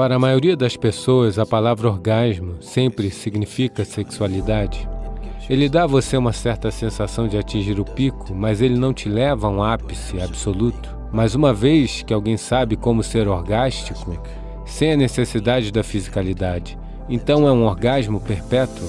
Para a maioria das pessoas, a palavra orgasmo sempre significa sexualidade. Ele dá a você uma certa sensação de atingir o pico, mas ele não te leva a um ápice absoluto. Mas uma vez que alguém sabe como ser orgástico, sem a necessidade da fisicalidade, então é um orgasmo perpétuo,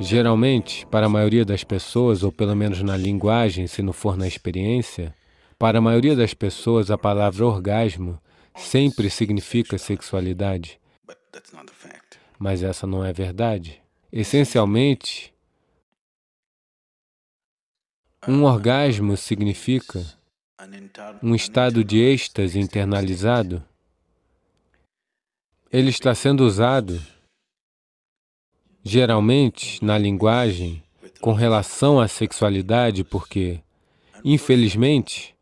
Geralmente, para a maioria das pessoas, ou pelo menos na linguagem, se não for na experiência, para a maioria das pessoas a palavra orgasmo sempre significa sexualidade. Mas essa não é verdade. Essencialmente, um orgasmo significa um estado de êxtase internalizado. Ele está sendo usado geralmente na linguagem com relação à sexualidade, porque, infelizmente,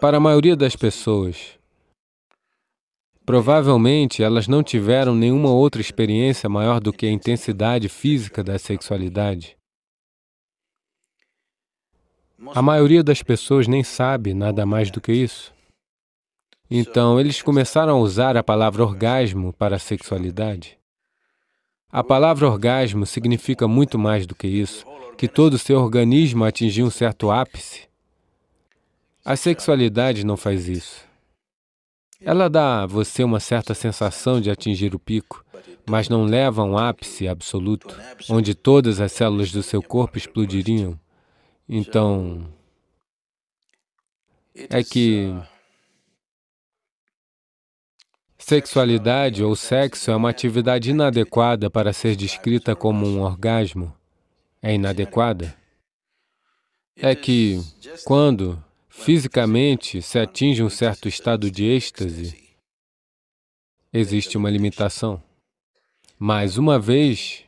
para a maioria das pessoas, provavelmente elas não tiveram nenhuma outra experiência maior do que a intensidade física da sexualidade. A maioria das pessoas nem sabe nada mais do que isso. Então, eles começaram a usar a palavra orgasmo para a sexualidade. A palavra orgasmo significa muito mais do que isso, que todo o seu organismo atingiu um certo ápice. A sexualidade não faz isso. Ela dá a você uma certa sensação de atingir o pico, mas não leva a um ápice absoluto, onde todas as células do seu corpo explodiriam. Então, é que Sexualidade ou sexo é uma atividade inadequada para ser descrita como um orgasmo. É inadequada. É que, quando fisicamente se atinge um certo estado de êxtase, existe uma limitação. Mas uma vez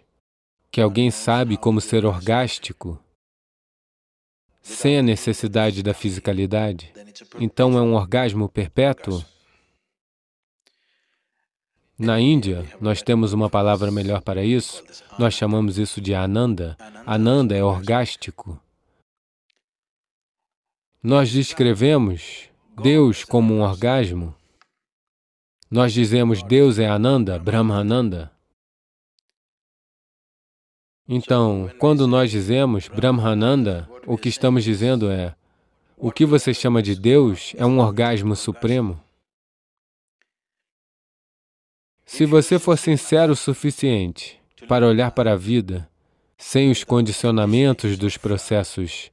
que alguém sabe como ser orgástico, sem a necessidade da fisicalidade, então é um orgasmo perpétuo? Na Índia, nós temos uma palavra melhor para isso. Nós chamamos isso de Ananda. Ananda é orgástico. Nós descrevemos Deus como um orgasmo. Nós dizemos Deus é Ananda, Brahmananda. Então, quando nós dizemos Brahmananda, o que estamos dizendo é o que você chama de Deus é um orgasmo supremo. Se você for sincero o suficiente para olhar para a vida sem os condicionamentos dos processos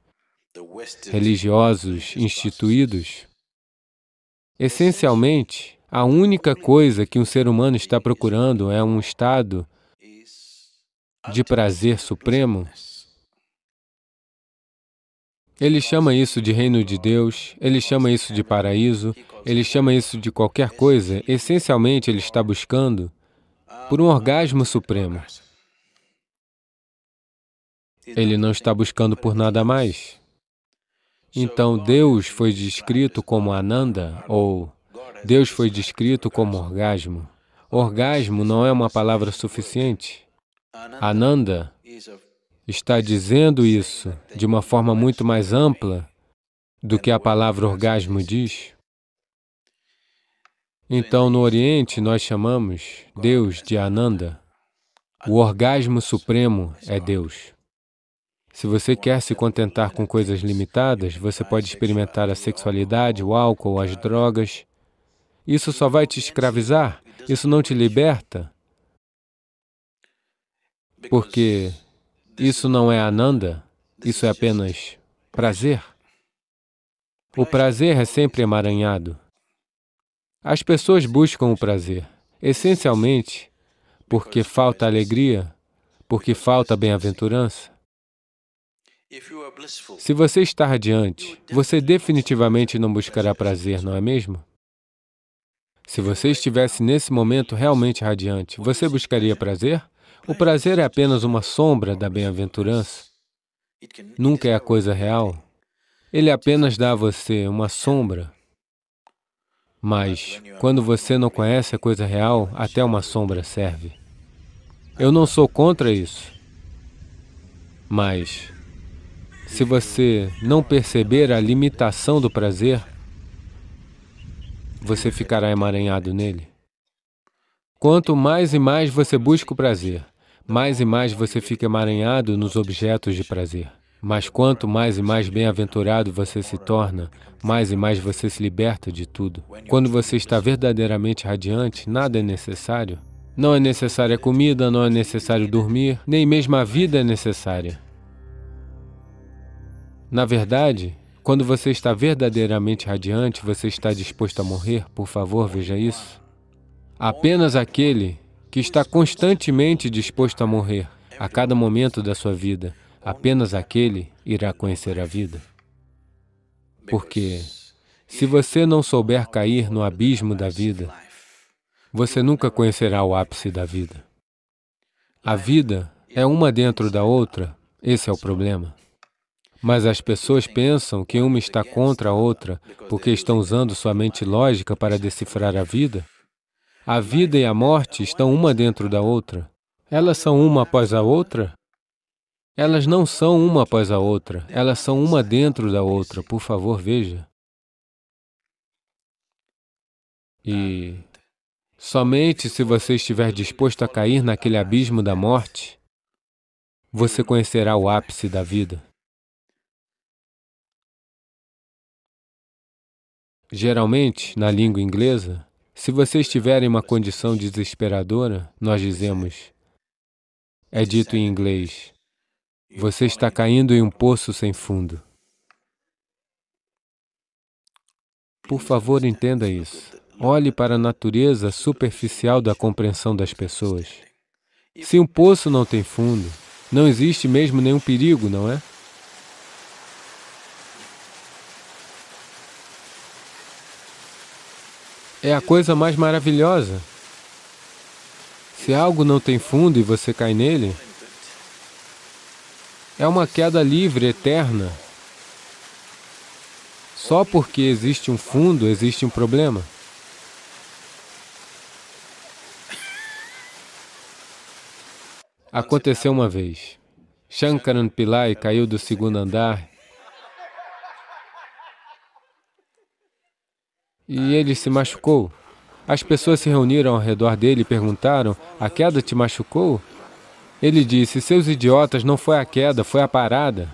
religiosos instituídos, essencialmente, a única coisa que um ser humano está procurando é um estado de prazer supremo ele chama isso de reino de Deus, ele chama isso de paraíso, ele chama isso de qualquer coisa. Essencialmente, ele está buscando por um orgasmo supremo. Ele não está buscando por nada mais. Então, Deus foi descrito como Ananda, ou Deus foi descrito como orgasmo. Orgasmo não é uma palavra suficiente. Ananda está dizendo isso de uma forma muito mais ampla do que a palavra orgasmo diz. Então, no Oriente, nós chamamos Deus de Ananda. O orgasmo supremo é Deus. Se você quer se contentar com coisas limitadas, você pode experimentar a sexualidade, o álcool, as drogas. Isso só vai te escravizar, isso não te liberta. Porque isso não é ananda, isso é apenas prazer. O prazer é sempre emaranhado. As pessoas buscam o prazer, essencialmente porque falta alegria, porque falta bem-aventurança. Se você está radiante, você definitivamente não buscará prazer, não é mesmo? Se você estivesse nesse momento realmente radiante, você buscaria prazer? O prazer é apenas uma sombra da bem-aventurança. Nunca é a coisa real. Ele apenas dá a você uma sombra. Mas, quando você não conhece a coisa real, até uma sombra serve. Eu não sou contra isso. Mas, se você não perceber a limitação do prazer, você ficará emaranhado nele. Quanto mais e mais você busca o prazer, mais e mais você fica emaranhado nos objetos de prazer. Mas quanto mais e mais bem-aventurado você se torna, mais e mais você se liberta de tudo. Quando você está verdadeiramente radiante, nada é necessário. Não é necessária comida, não é necessário dormir, nem mesmo a vida é necessária. Na verdade, quando você está verdadeiramente radiante, você está disposto a morrer, por favor, veja isso. Apenas aquele que está constantemente disposto a morrer a cada momento da sua vida. Apenas aquele irá conhecer a vida. Porque se você não souber cair no abismo da vida, você nunca conhecerá o ápice da vida. A vida é uma dentro da outra, esse é o problema. Mas as pessoas pensam que uma está contra a outra porque estão usando sua mente lógica para decifrar a vida a vida e a morte estão uma dentro da outra. Elas são uma após a outra? Elas não são uma após a outra, elas são uma dentro da outra. Por favor, veja. E somente se você estiver disposto a cair naquele abismo da morte, você conhecerá o ápice da vida. Geralmente, na língua inglesa, se vocês tiverem uma condição desesperadora, nós dizemos, é dito em inglês, você está caindo em um poço sem fundo. Por favor, entenda isso. Olhe para a natureza superficial da compreensão das pessoas. Se um poço não tem fundo, não existe mesmo nenhum perigo, não é? é a coisa mais maravilhosa. Se algo não tem fundo e você cai nele, é uma queda livre, eterna. Só porque existe um fundo, existe um problema. Aconteceu uma vez. Shankaran Pillai caiu do segundo andar e ele se machucou. As pessoas se reuniram ao redor dele e perguntaram, a queda te machucou? Ele disse, seus idiotas, não foi a queda, foi a parada.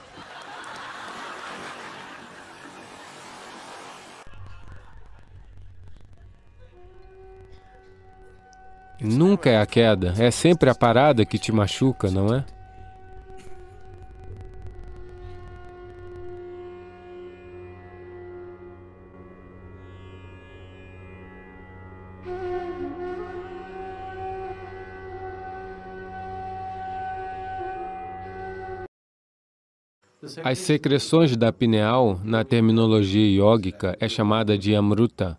Nunca é a queda, é sempre a parada que te machuca, não é? As secreções da pineal, na terminologia iógica, é chamada de amruta,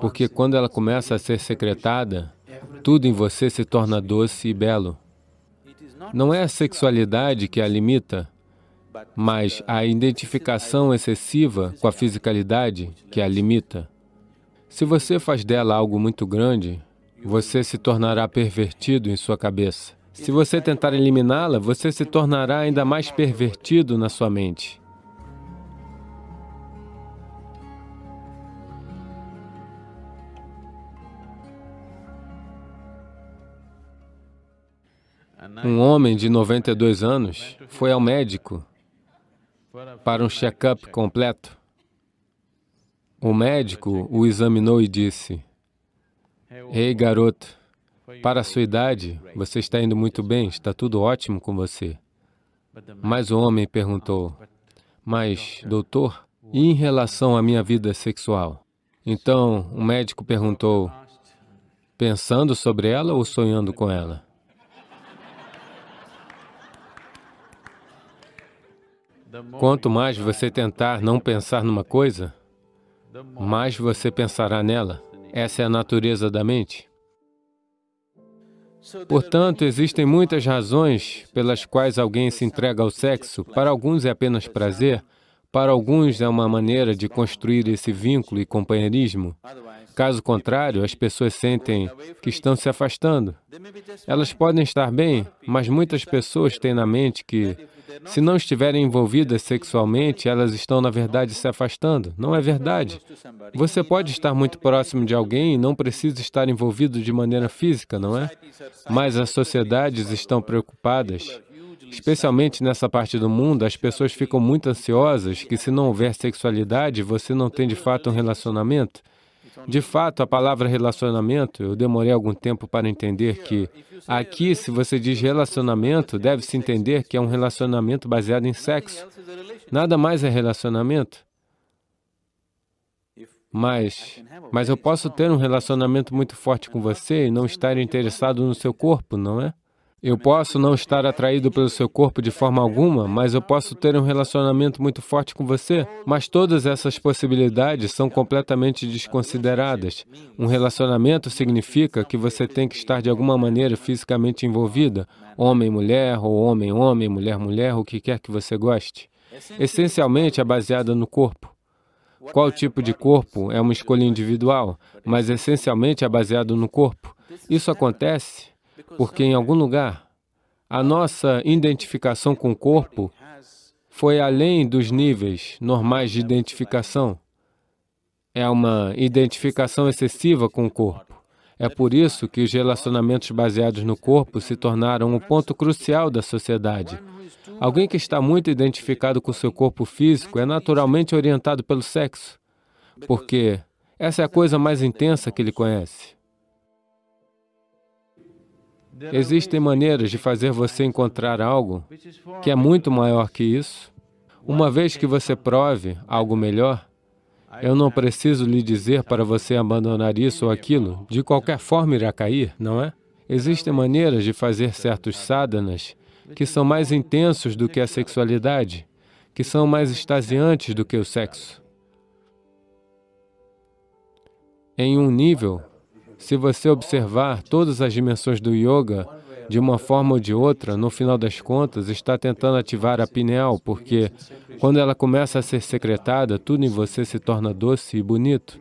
porque quando ela começa a ser secretada, tudo em você se torna doce e belo. Não é a sexualidade que a limita, mas a identificação excessiva com a fisicalidade que a limita. Se você faz dela algo muito grande, você se tornará pervertido em sua cabeça. Se você tentar eliminá-la, você se tornará ainda mais pervertido na sua mente. Um homem de 92 anos foi ao médico para um check-up completo. O médico o examinou e disse, Ei, garoto, para a sua idade, você está indo muito bem, está tudo ótimo com você. Mas o homem perguntou, mas, doutor, e em relação à minha vida sexual? Então, o médico perguntou, pensando sobre ela ou sonhando com ela? Quanto mais você tentar não pensar numa coisa, mais você pensará nela. Essa é a natureza da mente. Portanto, existem muitas razões pelas quais alguém se entrega ao sexo. Para alguns é apenas prazer, para alguns é uma maneira de construir esse vínculo e companheirismo. Caso contrário, as pessoas sentem que estão se afastando. Elas podem estar bem, mas muitas pessoas têm na mente que se não estiverem envolvidas sexualmente, elas estão, na verdade, se afastando. Não é verdade. Você pode estar muito próximo de alguém e não precisa estar envolvido de maneira física, não é? Mas as sociedades estão preocupadas. Especialmente nessa parte do mundo, as pessoas ficam muito ansiosas que se não houver sexualidade, você não tem de fato um relacionamento. De fato, a palavra relacionamento, eu demorei algum tempo para entender que aqui, se você diz relacionamento, deve-se entender que é um relacionamento baseado em sexo. Nada mais é relacionamento. Mas, mas eu posso ter um relacionamento muito forte com você e não estar interessado no seu corpo, não é? Eu posso não estar atraído pelo seu corpo de forma alguma, mas eu posso ter um relacionamento muito forte com você. Mas todas essas possibilidades são completamente desconsideradas. Um relacionamento significa que você tem que estar de alguma maneira fisicamente envolvida, homem-mulher, ou homem-homem, mulher-mulher, o que quer que você goste. Essencialmente é baseada no corpo. Qual tipo de corpo é uma escolha individual, mas essencialmente é baseado no corpo. Isso acontece porque em algum lugar a nossa identificação com o corpo foi além dos níveis normais de identificação. É uma identificação excessiva com o corpo. É por isso que os relacionamentos baseados no corpo se tornaram um ponto crucial da sociedade. Alguém que está muito identificado com seu corpo físico é naturalmente orientado pelo sexo, porque essa é a coisa mais intensa que ele conhece. Existem maneiras de fazer você encontrar algo que é muito maior que isso. Uma vez que você prove algo melhor, eu não preciso lhe dizer para você abandonar isso ou aquilo, de qualquer forma irá cair, não é? Existem maneiras de fazer certos sadhanas que são mais intensos do que a sexualidade, que são mais extasiantes do que o sexo. Em um nível, se você observar todas as dimensões do yoga, de uma forma ou de outra, no final das contas, está tentando ativar a pineal, porque quando ela começa a ser secretada, tudo em você se torna doce e bonito.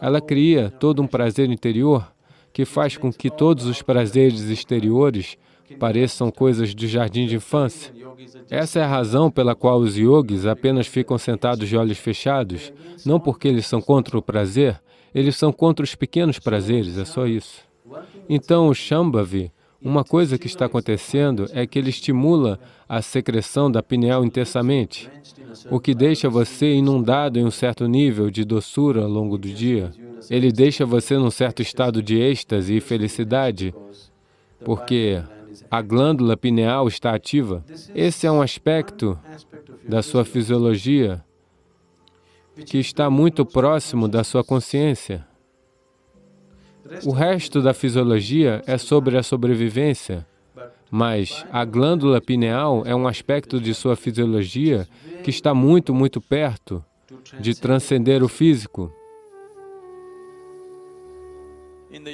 Ela cria todo um prazer interior que faz com que todos os prazeres exteriores pareçam coisas do jardim de infância. Essa é a razão pela qual os yogis apenas ficam sentados de olhos fechados, não porque eles são contra o prazer, eles são contra os pequenos prazeres, é só isso. Então, o Shambhavi, uma coisa que está acontecendo é que ele estimula a secreção da pineal intensamente, o que deixa você inundado em um certo nível de doçura ao longo do dia. Ele deixa você num certo estado de êxtase e felicidade, porque a glândula pineal está ativa. Esse é um aspecto da sua fisiologia que está muito próximo da sua consciência. O resto da fisiologia é sobre a sobrevivência, mas a glândula pineal é um aspecto de sua fisiologia que está muito, muito perto de transcender o físico.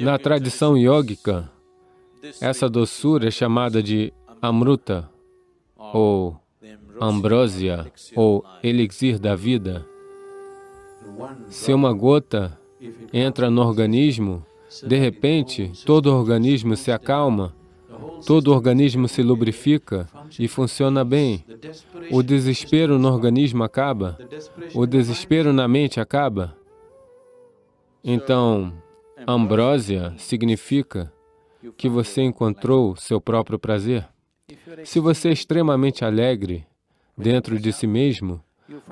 Na tradição yógica, essa doçura é chamada de amruta, ou ambrosia ou elixir da vida. Se uma gota entra no organismo, de repente, todo o organismo se acalma, todo o organismo se lubrifica e funciona bem. O desespero no organismo acaba, o desespero na mente acaba. Então, ambrósia significa que você encontrou seu próprio prazer. Se você é extremamente alegre dentro de si mesmo,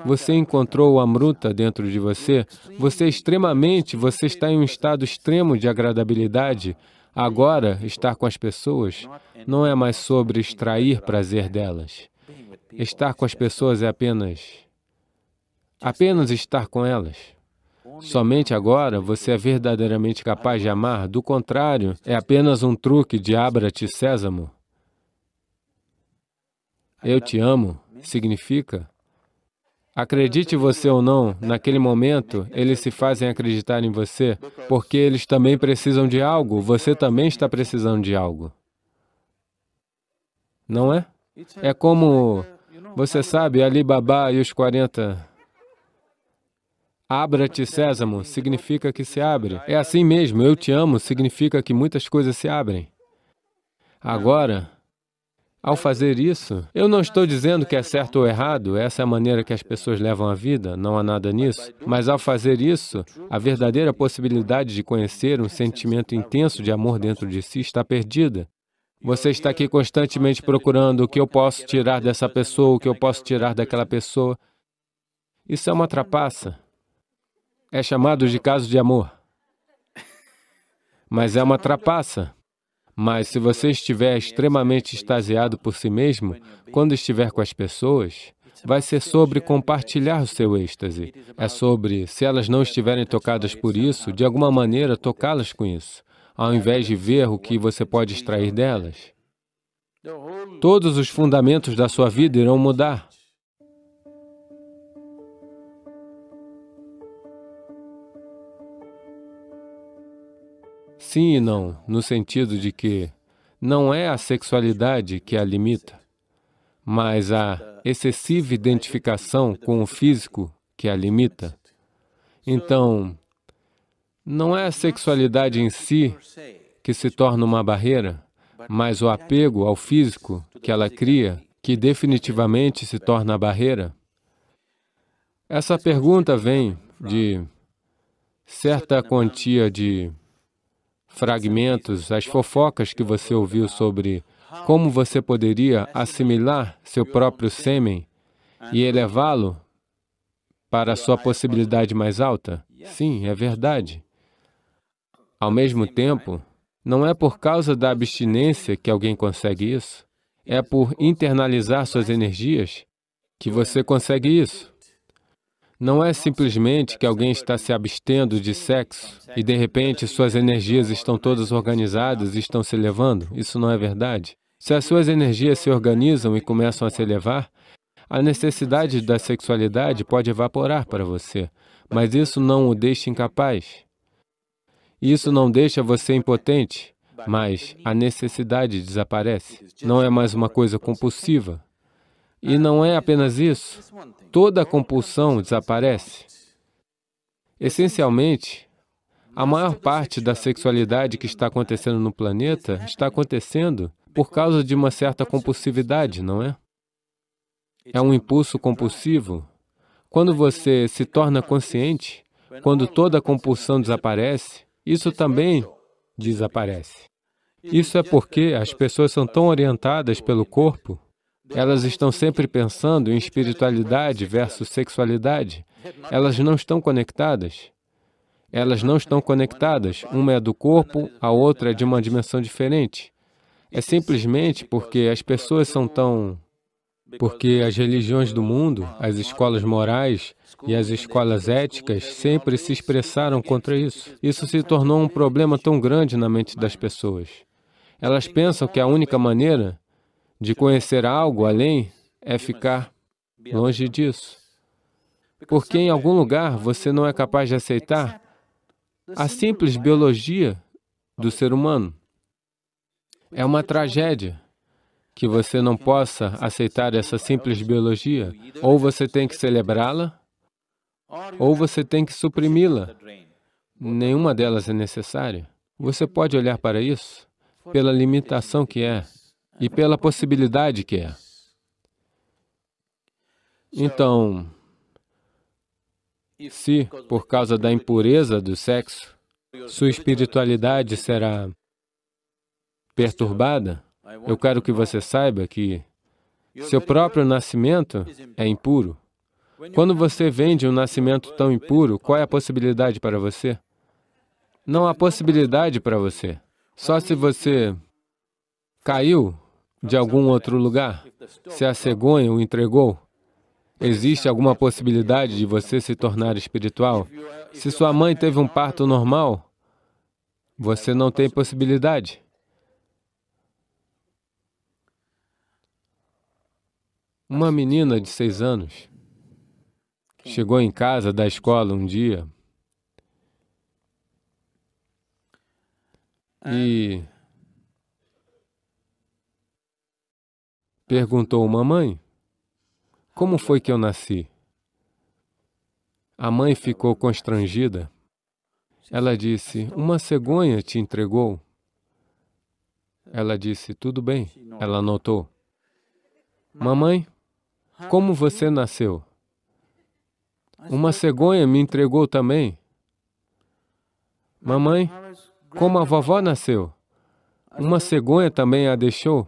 você encontrou o Amruta dentro de você. Você é extremamente, você está em um estado extremo de agradabilidade. Agora, estar com as pessoas não é mais sobre extrair prazer delas. Estar com as pessoas é apenas apenas estar com elas. Somente agora você é verdadeiramente capaz de amar, do contrário, é apenas um truque de abra-te sésamo. Eu te amo significa Acredite você ou não, naquele momento, eles se fazem acreditar em você, porque eles também precisam de algo, você também está precisando de algo. Não é? É como, você sabe, Ali Baba e os 40 Abra-te, sésamo, significa que se abre. É assim mesmo, eu te amo, significa que muitas coisas se abrem. Agora, ao fazer isso, eu não estou dizendo que é certo ou errado, essa é a maneira que as pessoas levam a vida, não há nada nisso. Mas ao fazer isso, a verdadeira possibilidade de conhecer um sentimento intenso de amor dentro de si está perdida. Você está aqui constantemente procurando o que eu posso tirar dessa pessoa, o que eu posso tirar daquela pessoa. Isso é uma trapaça. É chamado de caso de amor. Mas é uma trapaça. Mas se você estiver extremamente extasiado por si mesmo, quando estiver com as pessoas, vai ser sobre compartilhar o seu êxtase. É sobre, se elas não estiverem tocadas por isso, de alguma maneira tocá-las com isso, ao invés de ver o que você pode extrair delas. Todos os fundamentos da sua vida irão mudar. Sim e não, no sentido de que não é a sexualidade que a limita, mas a excessiva identificação com o físico que a limita. Então, não é a sexualidade em si que se torna uma barreira, mas o apego ao físico que ela cria, que definitivamente se torna a barreira. Essa pergunta vem de certa quantia de fragmentos, as fofocas que você ouviu sobre como você poderia assimilar seu próprio sêmen e elevá-lo para sua possibilidade mais alta? Sim, é verdade. Ao mesmo tempo, não é por causa da abstinência que alguém consegue isso, é por internalizar suas energias que você consegue isso. Não é simplesmente que alguém está se abstendo de sexo e, de repente, suas energias estão todas organizadas e estão se elevando. Isso não é verdade. Se as suas energias se organizam e começam a se elevar, a necessidade da sexualidade pode evaporar para você, mas isso não o deixa incapaz. Isso não deixa você impotente, mas a necessidade desaparece. Não é mais uma coisa compulsiva, e não é apenas isso. Toda compulsão desaparece. Essencialmente, a maior parte da sexualidade que está acontecendo no planeta está acontecendo por causa de uma certa compulsividade, não é? É um impulso compulsivo. Quando você se torna consciente, quando toda compulsão desaparece, isso também desaparece. Isso é porque as pessoas são tão orientadas pelo corpo elas estão sempre pensando em espiritualidade versus sexualidade. Elas não estão conectadas. Elas não estão conectadas. Uma é do corpo, a outra é de uma dimensão diferente. É simplesmente porque as pessoas são tão porque as religiões do mundo, as escolas morais e as escolas éticas sempre se expressaram contra isso. Isso se tornou um problema tão grande na mente das pessoas. Elas pensam que a única maneira de conhecer algo além é ficar longe disso. Porque em algum lugar você não é capaz de aceitar a simples biologia do ser humano. É uma tragédia que você não possa aceitar essa simples biologia. Ou você tem que celebrá-la, ou você tem que suprimi-la. Nenhuma delas é necessária. Você pode olhar para isso pela limitação que é e pela possibilidade que é. Então, se, por causa da impureza do sexo, sua espiritualidade será perturbada, eu quero que você saiba que seu próprio nascimento é impuro. Quando você vende um nascimento tão impuro, qual é a possibilidade para você? Não há possibilidade para você. Só se você caiu de algum outro lugar, se a cegonha o entregou, existe alguma possibilidade de você se tornar espiritual? Se sua mãe teve um parto normal, você não tem possibilidade. Uma menina de seis anos chegou em casa da escola um dia e Perguntou mamãe, como foi que eu nasci? A mãe ficou constrangida. Ela disse, uma cegonha te entregou. Ela disse, tudo bem. Ela anotou. Mamãe, como você nasceu? Uma cegonha me entregou também. Mamãe, como a vovó nasceu? Uma cegonha também a deixou.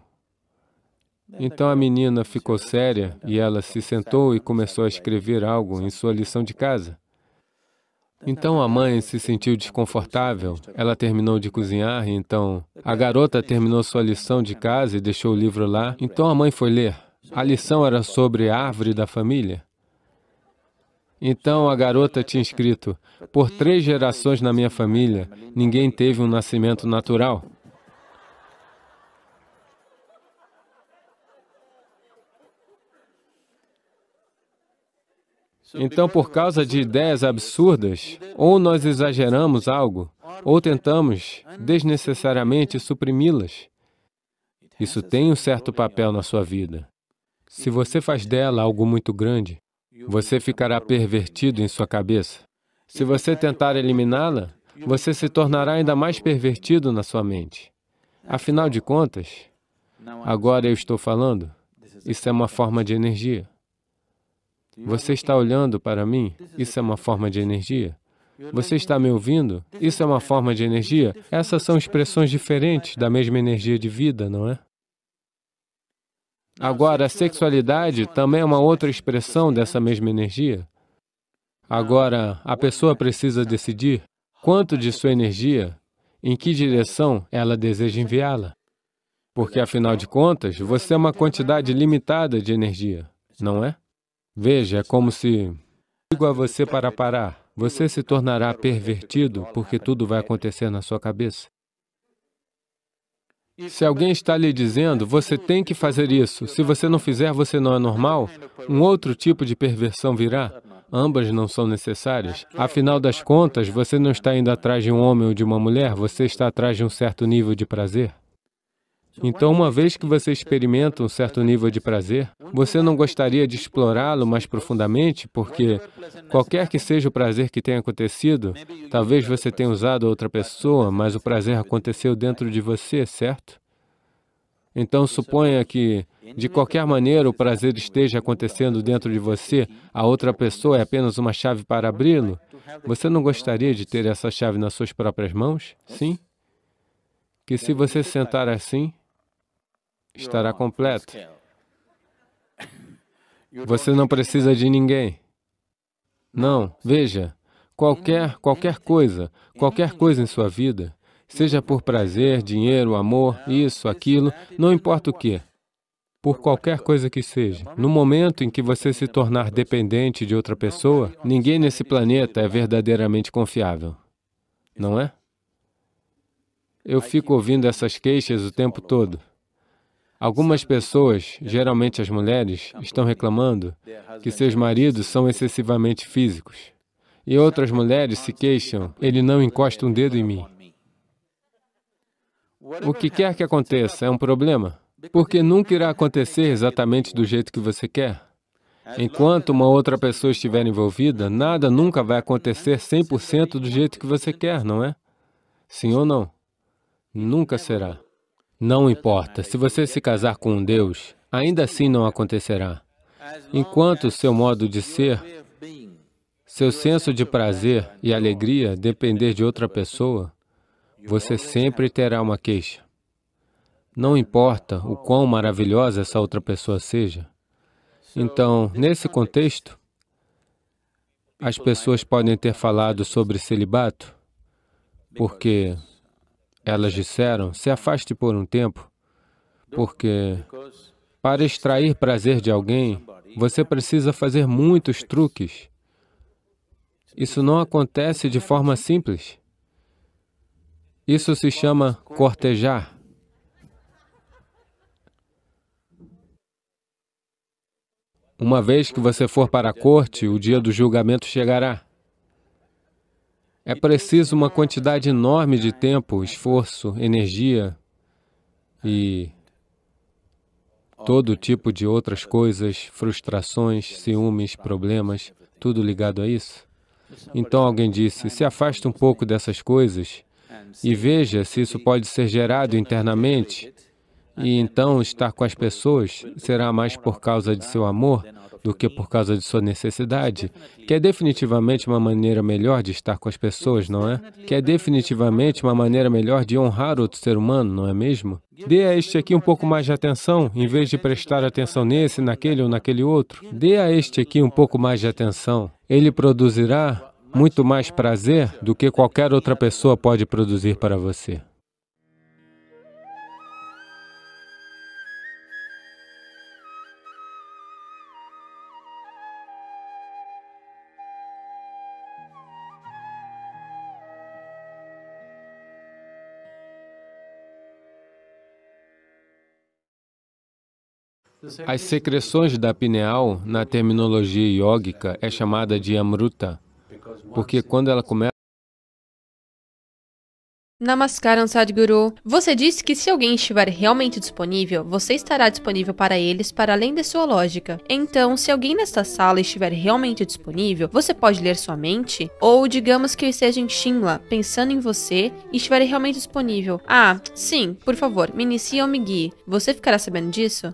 Então a menina ficou séria e ela se sentou e começou a escrever algo em sua lição de casa. Então a mãe se sentiu desconfortável. Ela terminou de cozinhar, então a garota terminou sua lição de casa e deixou o livro lá. Então a mãe foi ler. A lição era sobre a árvore da família. Então a garota tinha escrito: Por três gerações na minha família, ninguém teve um nascimento natural. Então, por causa de ideias absurdas, ou nós exageramos algo, ou tentamos desnecessariamente suprimi-las. Isso tem um certo papel na sua vida. Se você faz dela algo muito grande, você ficará pervertido em sua cabeça. Se você tentar eliminá-la, você se tornará ainda mais pervertido na sua mente. Afinal de contas, agora eu estou falando, isso é uma forma de energia. Você está olhando para mim? Isso é uma forma de energia. Você está me ouvindo? Isso é uma forma de energia? Essas são expressões diferentes da mesma energia de vida, não é? Agora, a sexualidade também é uma outra expressão dessa mesma energia. Agora, a pessoa precisa decidir quanto de sua energia, em que direção ela deseja enviá-la. Porque, afinal de contas, você é uma quantidade limitada de energia, não é? Veja, é como se digo a você para parar. Você se tornará pervertido porque tudo vai acontecer na sua cabeça. Se alguém está lhe dizendo, você tem que fazer isso, se você não fizer, você não é normal, um outro tipo de perversão virá. Ambas não são necessárias. Afinal das contas, você não está indo atrás de um homem ou de uma mulher, você está atrás de um certo nível de prazer. Então, uma vez que você experimenta um certo nível de prazer, você não gostaria de explorá-lo mais profundamente, porque qualquer que seja o prazer que tenha acontecido, talvez você tenha usado outra pessoa, mas o prazer aconteceu dentro de você, certo? Então, suponha que, de qualquer maneira, o prazer esteja acontecendo dentro de você, a outra pessoa é apenas uma chave para abri-lo. Você não gostaria de ter essa chave nas suas próprias mãos? Sim? Que se você sentar assim, estará completo. Você não precisa de ninguém. Não, veja, qualquer, qualquer coisa, qualquer coisa em sua vida, seja por prazer, dinheiro, amor, isso, aquilo, não importa o que, por qualquer coisa que seja. No momento em que você se tornar dependente de outra pessoa, ninguém nesse planeta é verdadeiramente confiável, não é? Eu fico ouvindo essas queixas o tempo todo. Algumas pessoas, é geralmente as mulheres, estão reclamando que seus maridos são excessivamente físicos. E outras mulheres se queixam, ele não é encosta um dedo em mim. O que quer que aconteça é um problema, porque nunca irá acontecer exatamente do jeito que você quer. Enquanto uma outra pessoa estiver envolvida, nada nunca vai acontecer 100% do jeito que você quer, não é? Sim ou não? Nunca será. Não importa, se você se casar com um Deus, ainda assim não acontecerá. Enquanto seu modo de ser, seu senso de prazer e alegria depender de outra pessoa, você sempre terá uma queixa. Não importa o quão maravilhosa essa outra pessoa seja. Então, nesse contexto, as pessoas podem ter falado sobre celibato, porque elas disseram: se afaste por um tempo, porque para extrair prazer de alguém, você precisa fazer muitos truques. Isso não acontece de forma simples. Isso se chama cortejar. Uma vez que você for para a corte, o dia do julgamento chegará. É preciso uma quantidade enorme de tempo, esforço, energia e todo tipo de outras coisas, frustrações, ciúmes, problemas, tudo ligado a isso. Então alguém disse, se afasta um pouco dessas coisas e veja se isso pode ser gerado internamente e então estar com as pessoas será mais por causa de seu amor do que por causa de sua necessidade, que é definitivamente uma maneira melhor de estar com as pessoas, não é? Que é definitivamente uma maneira melhor de honrar outro ser humano, não é mesmo? Dê a este aqui um pouco mais de atenção, em vez de prestar atenção nesse, naquele ou naquele outro. Dê a este aqui um pouco mais de atenção. Ele produzirá muito mais prazer do que qualquer outra pessoa pode produzir para você. As secreções da pineal, na terminologia iógica, é chamada de amruta, porque quando ela começa Namaskaram, Sadhguru. Você disse que se alguém estiver realmente disponível, você estará disponível para eles para além de sua lógica. Então, se alguém nesta sala estiver realmente disponível, você pode ler sua mente? Ou digamos que eu esteja em Shimla, pensando em você, e estiver realmente disponível. Ah, sim, por favor, me inicie ou me guie. Você ficará sabendo disso?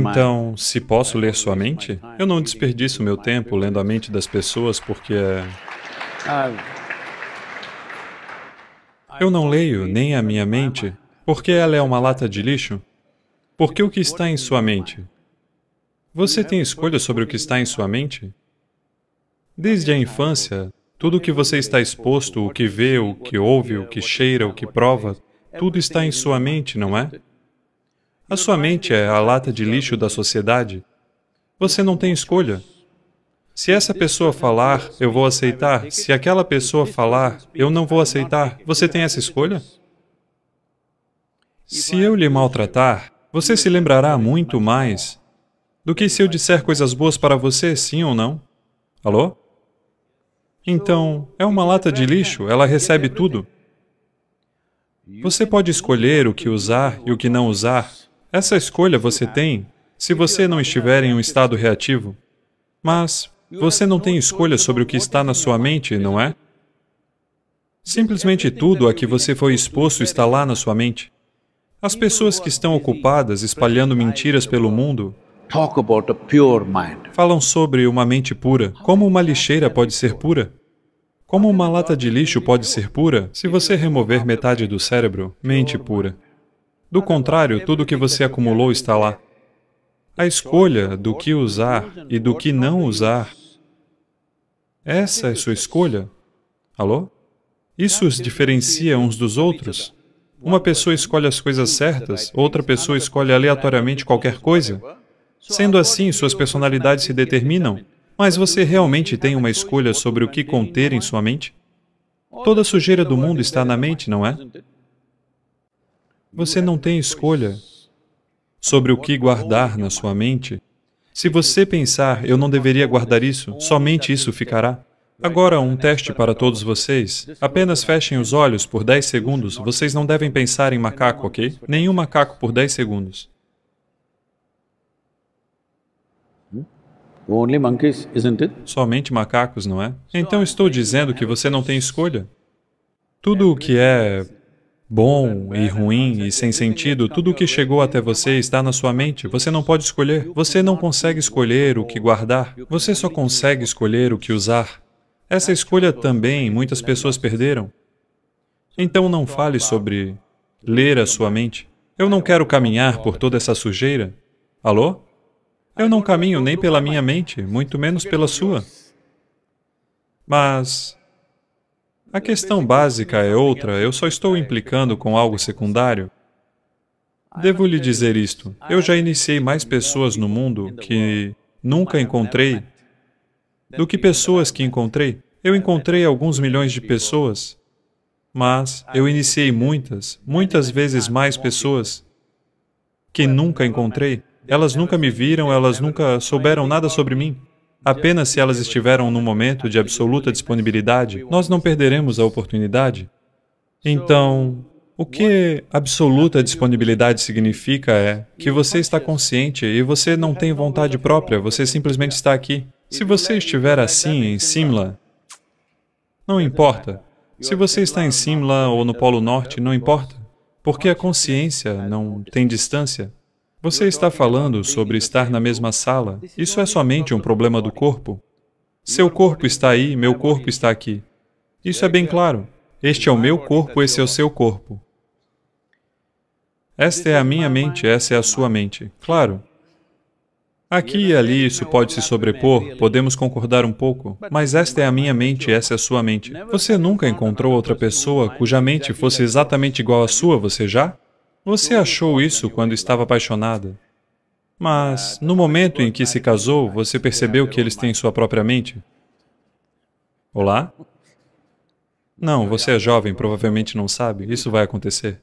Então, se posso ler sua mente? Eu não desperdiço meu tempo lendo a mente das pessoas porque é. Eu não leio nem a minha mente porque ela é uma lata de lixo. Porque o que está em sua mente? Você tem escolha sobre o que está em sua mente? Desde a infância, tudo o que você está exposto, o que vê, o que ouve, o que cheira, o que prova, tudo está em sua mente, não é? A sua mente é a lata de lixo da sociedade. Você não tem escolha. Se essa pessoa falar, eu vou aceitar. Se aquela pessoa falar, eu não vou aceitar. Você tem essa escolha? Se eu lhe maltratar, você se lembrará muito mais do que se eu disser coisas boas para você, sim ou não. Alô? Então, é uma lata de lixo, ela recebe tudo. Você pode escolher o que usar e o que não usar, essa escolha você tem se você não estiver em um estado reativo. Mas você não tem escolha sobre o que está na sua mente, não é? Simplesmente tudo a que você foi exposto está lá na sua mente. As pessoas que estão ocupadas espalhando mentiras pelo mundo falam sobre uma mente pura. Como uma lixeira pode ser pura? Como uma lata de lixo pode ser pura se você remover metade do cérebro? Mente pura. Do contrário, tudo o que você acumulou está lá. A escolha do que usar e do que não usar, essa é sua escolha. Alô? Isso os diferencia uns dos outros. Uma pessoa escolhe as coisas certas, outra pessoa escolhe aleatoriamente qualquer coisa. Sendo assim, suas personalidades se determinam. Mas você realmente tem uma escolha sobre o que conter em sua mente? Toda a sujeira do mundo está na mente, não é? Você não tem escolha sobre o que guardar na sua mente. Se você pensar, eu não deveria guardar isso, somente isso ficará. Agora, um teste para todos vocês. Apenas fechem os olhos por 10 segundos. Vocês não devem pensar em macaco, ok? Nenhum macaco por 10 segundos. Hmm? Somente macacos, não é? Então estou dizendo que você não tem escolha. Tudo o que é Bom e ruim e sem sentido, tudo o que chegou até você está na sua mente. Você não pode escolher. Você não consegue escolher o que guardar. Você só consegue escolher o que usar. Essa escolha também muitas pessoas perderam. Então não fale sobre ler a sua mente. Eu não quero caminhar por toda essa sujeira. Alô? Eu não caminho nem pela minha mente, muito menos pela sua. Mas a questão básica é outra, eu só estou implicando com algo secundário. Devo lhe dizer isto: eu já iniciei mais pessoas no mundo que nunca encontrei do que pessoas que encontrei. Eu encontrei alguns milhões de pessoas, mas eu iniciei muitas, muitas vezes mais pessoas que nunca encontrei. Elas nunca me viram, elas nunca souberam nada sobre mim. Apenas se elas estiveram num momento de absoluta disponibilidade, nós não perderemos a oportunidade. Então, o que absoluta disponibilidade significa é que você está consciente e você não tem vontade própria, você simplesmente está aqui. Se você estiver assim em Simla, não importa. Se você está em Simla ou no Polo Norte, não importa, porque a consciência não tem distância. Você está falando sobre estar na mesma sala. Isso é tá somente um problema do corpo. Seu corpo está aí, meu corpo está aqui. Isso é bem é claro. Este é o meu corpo, esse é o seu corpo. Esta é a minha mente, essa é a sua mente. Claro. Aqui e ali isso pode se sobrepor, podemos concordar um pouco, mas esta é a minha mente, essa é a sua mente. Você nunca encontrou outra pessoa cuja mente fosse exatamente igual à sua, você já? Você achou isso quando estava apaixonada. Mas, no momento em que se casou, você percebeu que eles têm sua própria mente? Olá? Não, você é jovem, provavelmente não sabe. Isso vai acontecer.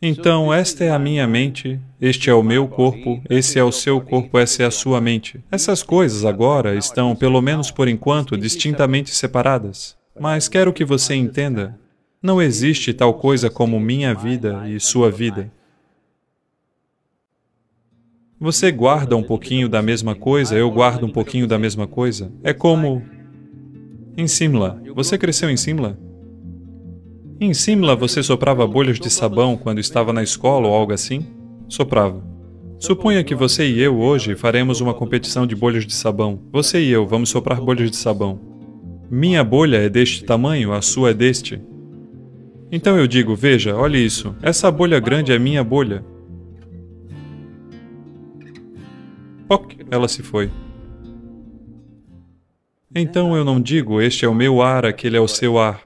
Então, esta é a minha mente, este é o meu corpo, esse é o seu corpo, essa é a sua mente. Essas coisas agora estão, pelo menos por enquanto, distintamente separadas. Mas quero que você entenda não existe tal coisa como minha vida e sua vida. Você guarda um pouquinho da mesma coisa, eu guardo um pouquinho da mesma coisa. É como. Em Simla. Você cresceu em Simla? Em Simla você soprava bolhas de sabão quando estava na escola ou algo assim? Soprava. Suponha que você e eu hoje faremos uma competição de bolhas de sabão. Você e eu vamos soprar bolhas de sabão. Minha bolha é deste tamanho, a sua é deste. Então eu digo: veja, olhe isso. Essa bolha grande é minha bolha. Ok, Ela se foi. Então eu não digo: este é o meu ar, aquele é o seu ar.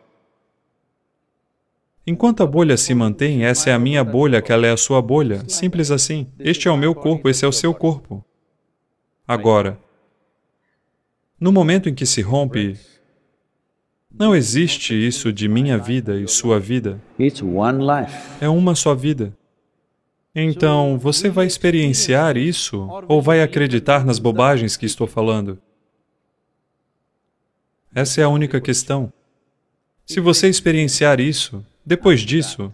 Enquanto a bolha se mantém, essa é a minha bolha, aquela é a sua bolha. Simples assim. Este é o meu corpo, esse é o seu corpo. Agora, no momento em que se rompe, não existe isso de minha vida e sua vida. É uma só vida. Então, você vai experienciar isso ou vai acreditar nas bobagens que estou falando? Essa é a única questão. Se você experienciar isso, depois disso,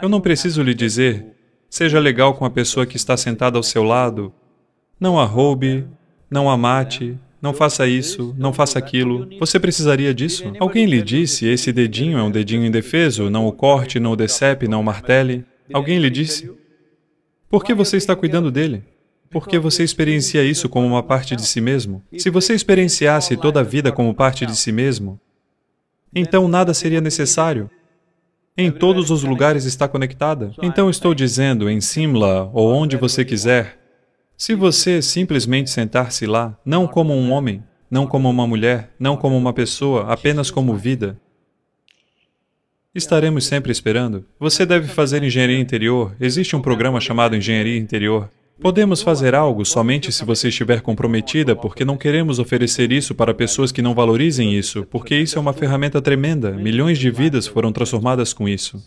eu não preciso lhe dizer, seja legal com a pessoa que está sentada ao seu lado, não a roube, não a mate, não faça isso, não faça aquilo. Você precisaria disso? Alguém lhe disse, esse dedinho é um dedinho indefeso, não o corte, não o decepe, não o martele. Alguém lhe disse, por que você está cuidando dele? Porque então, você experiencia isso como uma parte de si mesmo. Se você experienciasse toda a vida como parte de si mesmo, né? então nada seria necessário. É em todos os lugares está conectada. Então estou dizendo, em Simla, ou onde você é quiser, se você simplesmente sentar-se lá, não como um homem, não como uma mulher, não como uma pessoa, apenas como vida, estaremos sempre esperando. Você deve fazer engenharia interior. Existe um programa chamado Engenharia Interior. Podemos fazer algo somente se você estiver comprometida, porque não queremos oferecer isso para pessoas que não valorizem isso, porque isso é uma ferramenta tremenda. Milhões de vidas foram transformadas com isso.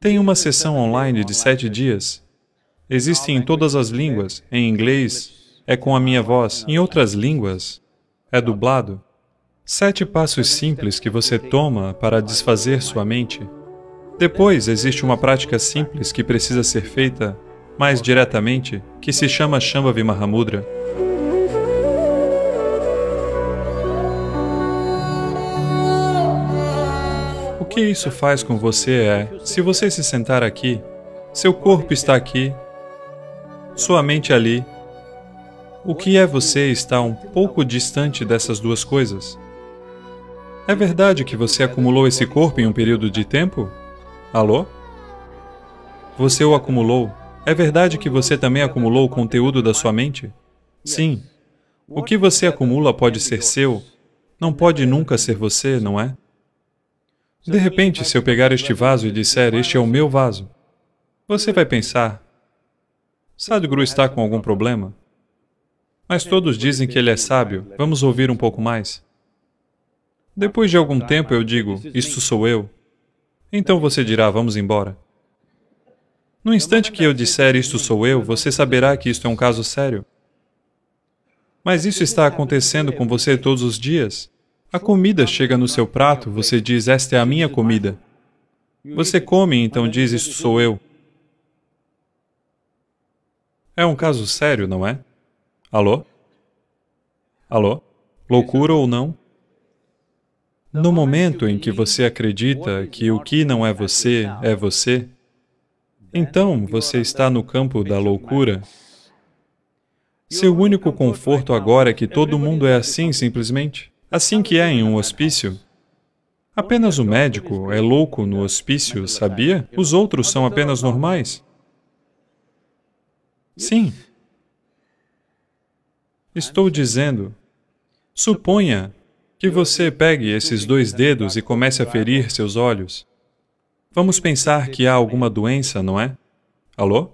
Tem uma sessão online de sete dias. Existem em todas as línguas. Em inglês, é com a minha voz. Em outras línguas, é dublado. Sete passos simples que você toma para desfazer sua mente. Depois, existe uma prática simples que precisa ser feita mais diretamente, que se chama Shambhavi Mahamudra. O que isso faz com você é, se você se sentar aqui, seu corpo está aqui sua mente ali. O que é você está um pouco distante dessas duas coisas? É verdade que você acumulou esse corpo em um período de tempo? Alô? Você o acumulou. É verdade que você também acumulou o conteúdo da sua mente? Sim. O que você acumula pode ser seu, não pode nunca ser você, não é? De repente, se eu pegar este vaso e disser, este é o meu vaso, você vai pensar, Sadhguru está com algum problema? Mas todos dizem que ele é sábio. Vamos ouvir um pouco mais. Depois de algum tempo eu digo, isto sou eu. Então você dirá, vamos embora. No instante que eu disser isto sou eu, você saberá que isto é um caso sério. Mas isso está acontecendo com você todos os dias. A comida chega no seu prato, você diz, esta é a minha comida. Você come, então diz, isto sou eu. É um caso sério, não é? Alô? Alô? Loucura ou não? No momento em que você acredita que o que não é você é você, então você está no campo da loucura. Seu único conforto agora é que todo mundo é assim simplesmente, assim que é em um hospício. Apenas o médico é louco no hospício, sabia? Os outros são apenas normais. Sim. Estou dizendo, suponha que você pegue esses dois dedos e comece a ferir seus olhos. Vamos pensar que há alguma doença, não é? Alô?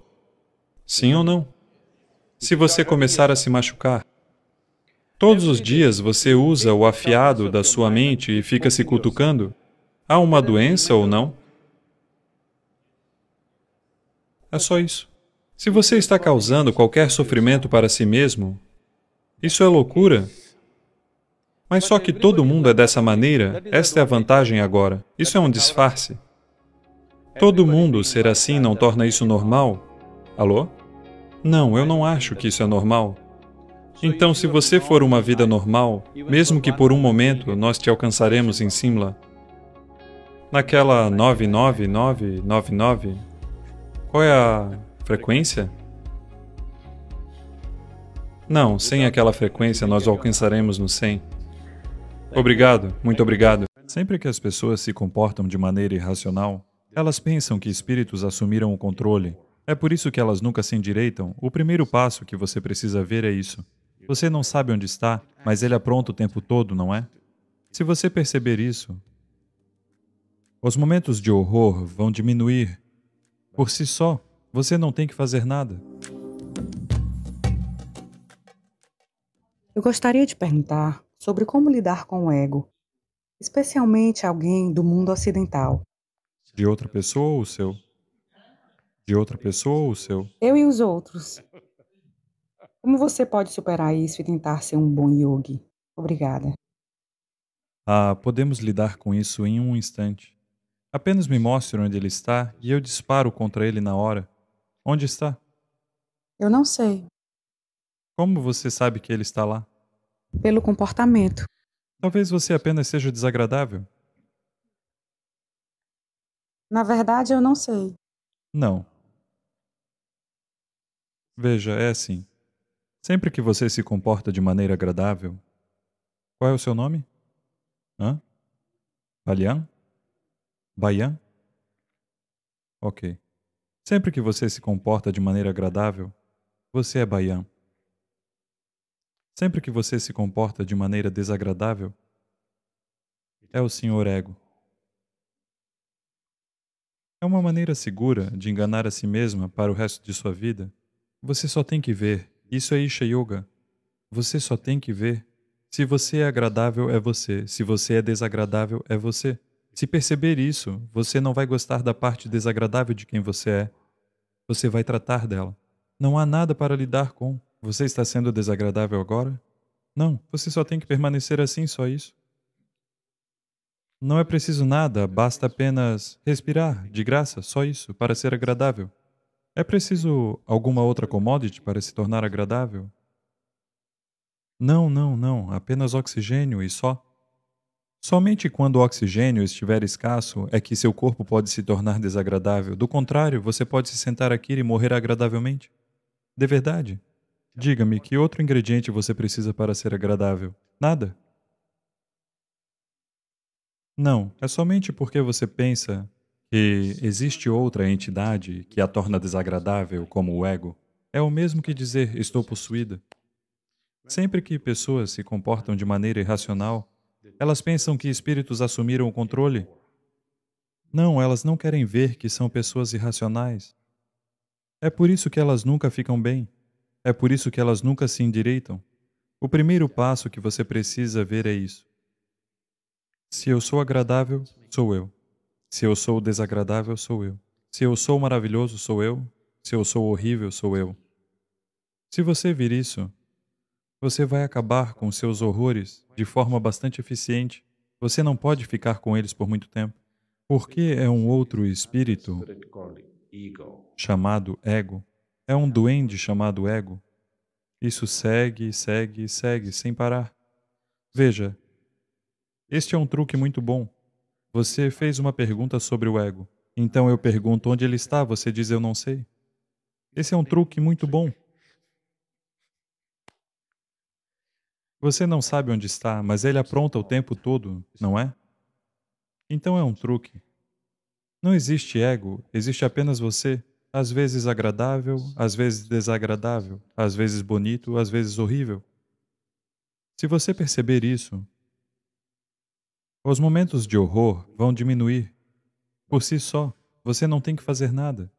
Sim ou não? Se você começar a se machucar, todos os dias você usa o afiado da sua mente e fica se cutucando, há uma doença ou não? É só isso. Se você está causando qualquer sofrimento para si mesmo, isso é loucura. Mas só que todo mundo é dessa maneira, esta é a vantagem agora. Isso é um disfarce. Todo mundo ser assim não torna isso normal? Alô? Não, eu não acho que isso é normal. Então, se você for uma vida normal, mesmo que por um momento nós te alcançaremos em Simla, naquela 99999, qual é a Frequência? Não, sem aquela frequência nós alcançaremos no 100. Obrigado, muito obrigado. Sempre que as pessoas se comportam de maneira irracional, elas pensam que espíritos assumiram o controle. É por isso que elas nunca se endireitam. O primeiro passo que você precisa ver é isso. Você não sabe onde está, mas ele apronta é o tempo todo, não é? Se você perceber isso, os momentos de horror vão diminuir por si só você não tem que fazer nada. Eu gostaria de perguntar sobre como lidar com o ego, especialmente alguém do mundo ocidental. De outra pessoa ou o seu? De outra pessoa ou o seu? Eu e os outros. Como você pode superar isso e tentar ser um bom yogi? Obrigada. Ah, podemos lidar com isso em um instante. Apenas me mostre onde ele está e eu disparo contra ele na hora. Onde está? Eu não sei. Como você sabe que ele está lá? Pelo comportamento. Talvez você apenas seja desagradável. Na verdade, eu não sei. Não. Veja, é assim. Sempre que você se comporta de maneira agradável. Qual é o seu nome? Hã? Balian? Baian? Ok. Sempre que você se comporta de maneira agradável, você é baiano. Sempre que você se comporta de maneira desagradável, é o senhor ego. É uma maneira segura de enganar a si mesma para o resto de sua vida. Você só tem que ver. Isso é Isha Yoga. Você só tem que ver. Se você é agradável, é você. Se você é desagradável, é você. Se perceber isso, você não vai gostar da parte desagradável de quem você é. Você vai tratar dela. Não há nada para lidar com. Você está sendo desagradável agora? Não, você só tem que permanecer assim, só isso. Não é preciso nada, basta apenas respirar, de graça, só isso, para ser agradável. É preciso alguma outra commodity para se tornar agradável? Não, não, não, apenas oxigênio e só. Somente quando o oxigênio estiver escasso é que seu corpo pode se tornar desagradável. Do contrário, você pode se sentar aqui e morrer agradavelmente. De verdade? Diga-me, que outro ingrediente você precisa para ser agradável? Nada? Não, é somente porque você pensa que existe outra entidade que a torna desagradável, como o ego. É o mesmo que dizer estou possuída. Sempre que pessoas se comportam de maneira irracional, elas pensam que espíritos assumiram o controle? Não, elas não querem ver que são pessoas irracionais. É por isso que elas nunca ficam bem. É por isso que elas nunca se endireitam. O primeiro passo que você precisa ver é isso. Se eu sou agradável, sou eu. Se eu sou desagradável, sou eu. Se eu sou maravilhoso, sou eu. Se eu sou horrível, sou eu. Se você vir isso, você vai acabar com seus horrores de forma bastante eficiente. Você não pode ficar com eles por muito tempo, porque é um outro espírito chamado ego. É um duende chamado ego. Isso segue, segue, segue, sem parar. Veja, este é um truque muito bom. Você fez uma pergunta sobre o ego. Então eu pergunto onde ele está, você diz eu não sei. Esse é um truque muito bom. Você não sabe onde está, mas ele apronta o tempo todo, não é? Então é um truque. Não existe ego, existe apenas você, às vezes agradável, às vezes desagradável, às vezes bonito, às vezes horrível. Se você perceber isso, os momentos de horror vão diminuir. Por si só, você não tem que fazer nada.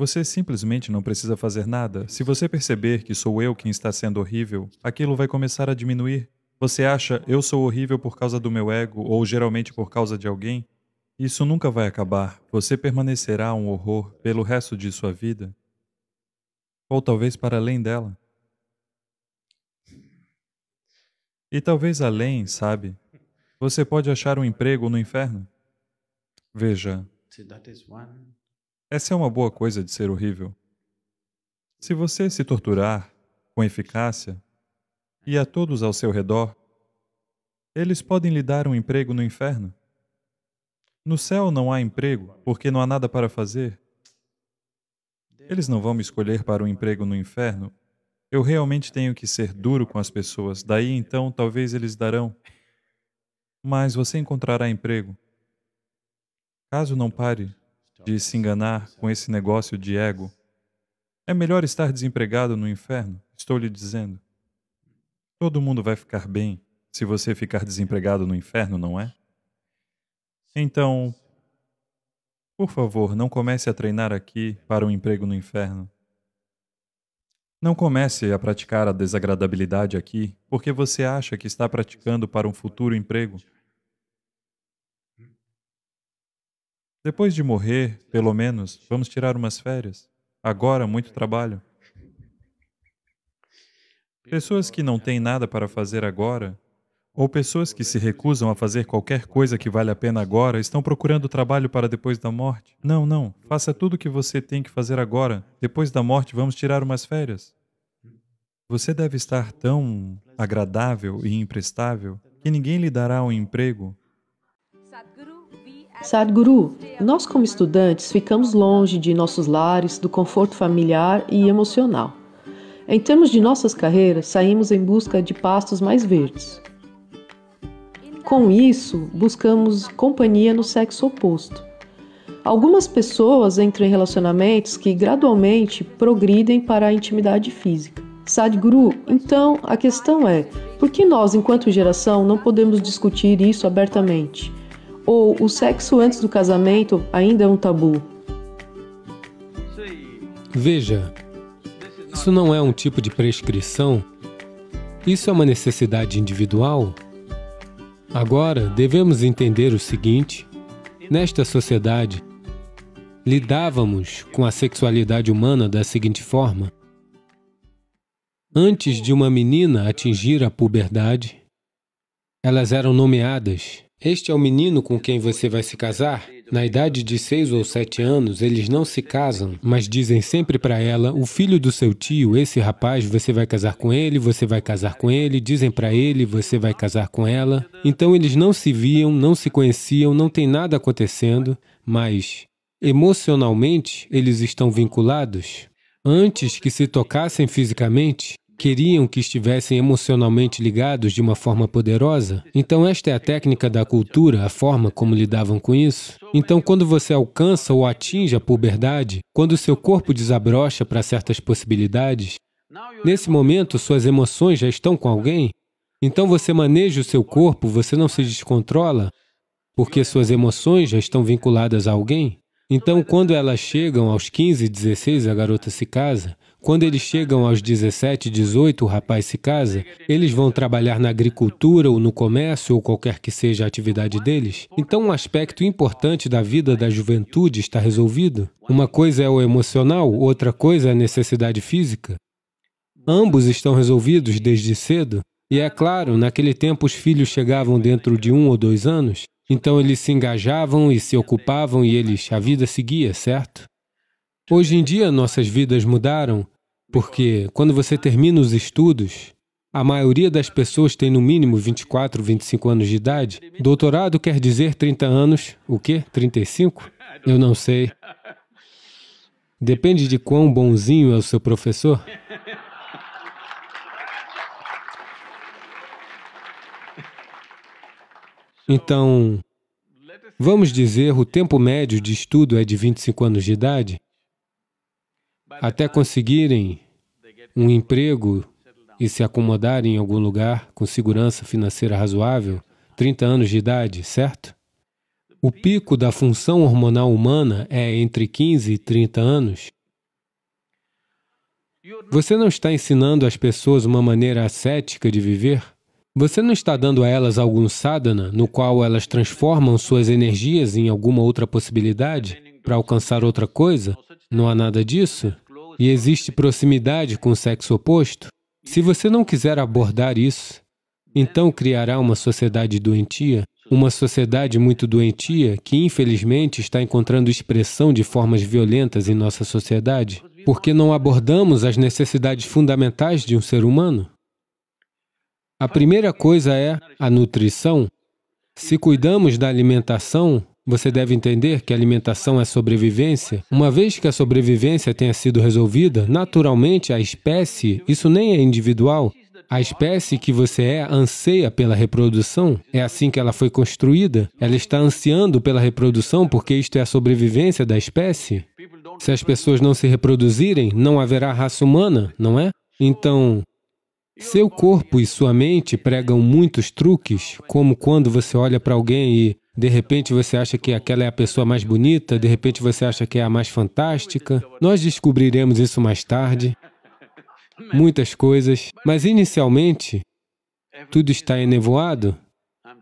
Você simplesmente não precisa fazer nada. Se você perceber que sou eu quem está sendo horrível, aquilo vai começar a diminuir. Você acha eu sou horrível por causa do meu ego ou geralmente por causa de alguém? Isso nunca vai acabar. Você permanecerá um horror pelo resto de sua vida. Ou talvez para além dela. E talvez além, sabe? Você pode achar um emprego no inferno. Veja. See, essa é uma boa coisa de ser horrível. Se você se torturar com eficácia e a todos ao seu redor, eles podem lhe dar um emprego no inferno. No céu não há emprego, porque não há nada para fazer. Eles não vão me escolher para um emprego no inferno. Eu realmente tenho que ser duro com as pessoas, daí então talvez eles darão. Mas você encontrará emprego. Caso não pare, de se enganar com esse negócio de ego. É melhor estar desempregado no inferno, estou lhe dizendo. Todo mundo vai ficar bem se você ficar desempregado no inferno, não é? Então, por favor, não comece a treinar aqui para um emprego no inferno. Não comece a praticar a desagradabilidade aqui porque você acha que está praticando para um futuro emprego. Depois de morrer, pelo menos, vamos tirar umas férias. Agora, muito trabalho. Pessoas que não têm nada para fazer agora, ou pessoas que se recusam a fazer qualquer coisa que vale a pena agora, estão procurando trabalho para depois da morte. Não, não. Faça tudo o que você tem que fazer agora. Depois da morte, vamos tirar umas férias. Você deve estar tão agradável e imprestável que ninguém lhe dará um emprego. Sadhguru Sadhguru, nós como estudantes ficamos longe de nossos lares, do conforto familiar e emocional. Em termos de nossas carreiras, saímos em busca de pastos mais verdes. Com isso, buscamos companhia no sexo oposto. Algumas pessoas entram em relacionamentos que gradualmente progridem para a intimidade física. Sadhguru, então a questão é: por que nós, enquanto geração, não podemos discutir isso abertamente? ou o sexo antes do casamento ainda é um tabu? Veja, isso não é um tipo de prescrição, isso é uma necessidade individual. Agora, devemos entender o seguinte: nesta sociedade, lidávamos com a sexualidade humana da seguinte forma. Antes de uma menina atingir a puberdade, elas eram nomeadas este é o menino com quem você vai se casar? Na idade de seis ou sete anos, eles não se casam, mas dizem sempre para ela, o filho do seu tio, esse rapaz, você vai casar com ele, você vai casar com ele, dizem para ele, você vai casar com ela. Então eles não se viam, não se conheciam, não tem nada acontecendo, mas emocionalmente eles estão vinculados. Antes que se tocassem fisicamente, queriam que estivessem emocionalmente ligados de uma forma poderosa? Então, esta é a técnica da cultura, a forma como lidavam com isso. Então, quando você alcança ou atinge a puberdade, quando seu corpo desabrocha para certas possibilidades, nesse momento suas emoções já estão com alguém, então você maneja o seu corpo, você não se descontrola, porque suas emoções já estão vinculadas a alguém. Então, quando elas chegam aos 15, 16, a garota se casa, quando eles chegam aos 17, 18, o rapaz se casa, eles vão trabalhar na agricultura ou no comércio ou qualquer que seja a atividade deles. Então, um aspecto importante da vida da juventude está resolvido. Uma coisa é o emocional, outra coisa é a necessidade física. Ambos estão resolvidos desde cedo. E é claro, naquele tempo os filhos chegavam dentro de um ou dois anos, então eles se engajavam e se ocupavam e eles, a vida seguia, certo? Hoje em dia nossas vidas mudaram porque quando você termina os estudos, a maioria das pessoas tem no mínimo 24, 25 anos de idade. Doutorado quer dizer 30 anos, o quê? 35? Eu não sei. Depende de quão bonzinho é o seu professor. Então, vamos dizer, o tempo médio de estudo é de 25 anos de idade até conseguirem um emprego e se acomodarem em algum lugar com segurança financeira razoável, 30 anos de idade, certo? O pico da função hormonal humana é entre 15 e 30 anos. Você não está ensinando às pessoas uma maneira ascética de viver? Você não está dando a elas algum sadhana no qual elas transformam suas energias em alguma outra possibilidade para alcançar outra coisa? Não há nada disso? e existe proximidade com o sexo oposto, se você não quiser abordar isso, então criará uma sociedade doentia, uma sociedade muito doentia que, infelizmente, está encontrando expressão de formas violentas em nossa sociedade, porque não abordamos as necessidades fundamentais de um ser humano. A primeira coisa é a nutrição. Se cuidamos da alimentação, você deve entender que alimentação é sobrevivência. Uma vez que a sobrevivência tenha sido resolvida, naturalmente a espécie, isso nem é individual, a espécie que você é anseia pela reprodução. É assim que ela foi construída. Ela está ansiando pela reprodução porque isto é a sobrevivência da espécie. Se as pessoas não se reproduzirem, não haverá raça humana, não é? Então, seu corpo e sua mente pregam muitos truques, como quando você olha para alguém e de repente você acha que aquela é a pessoa mais bonita, de repente você acha que é a mais fantástica. Nós descobriremos isso mais tarde. Muitas coisas. Mas inicialmente, tudo está enevoado.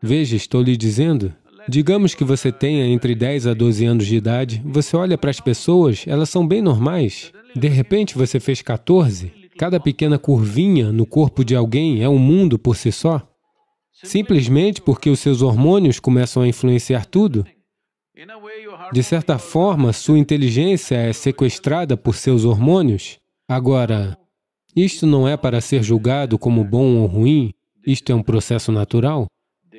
Veja, estou lhe dizendo. Digamos que você tenha entre 10 a 12 anos de idade, você olha para as pessoas, elas são bem normais. De repente você fez 14, cada pequena curvinha no corpo de alguém é um mundo por si só simplesmente porque os seus hormônios começam a influenciar tudo. De certa forma, sua inteligência é sequestrada por seus hormônios. Agora, isto não é para ser julgado como bom ou ruim, isto é um processo natural.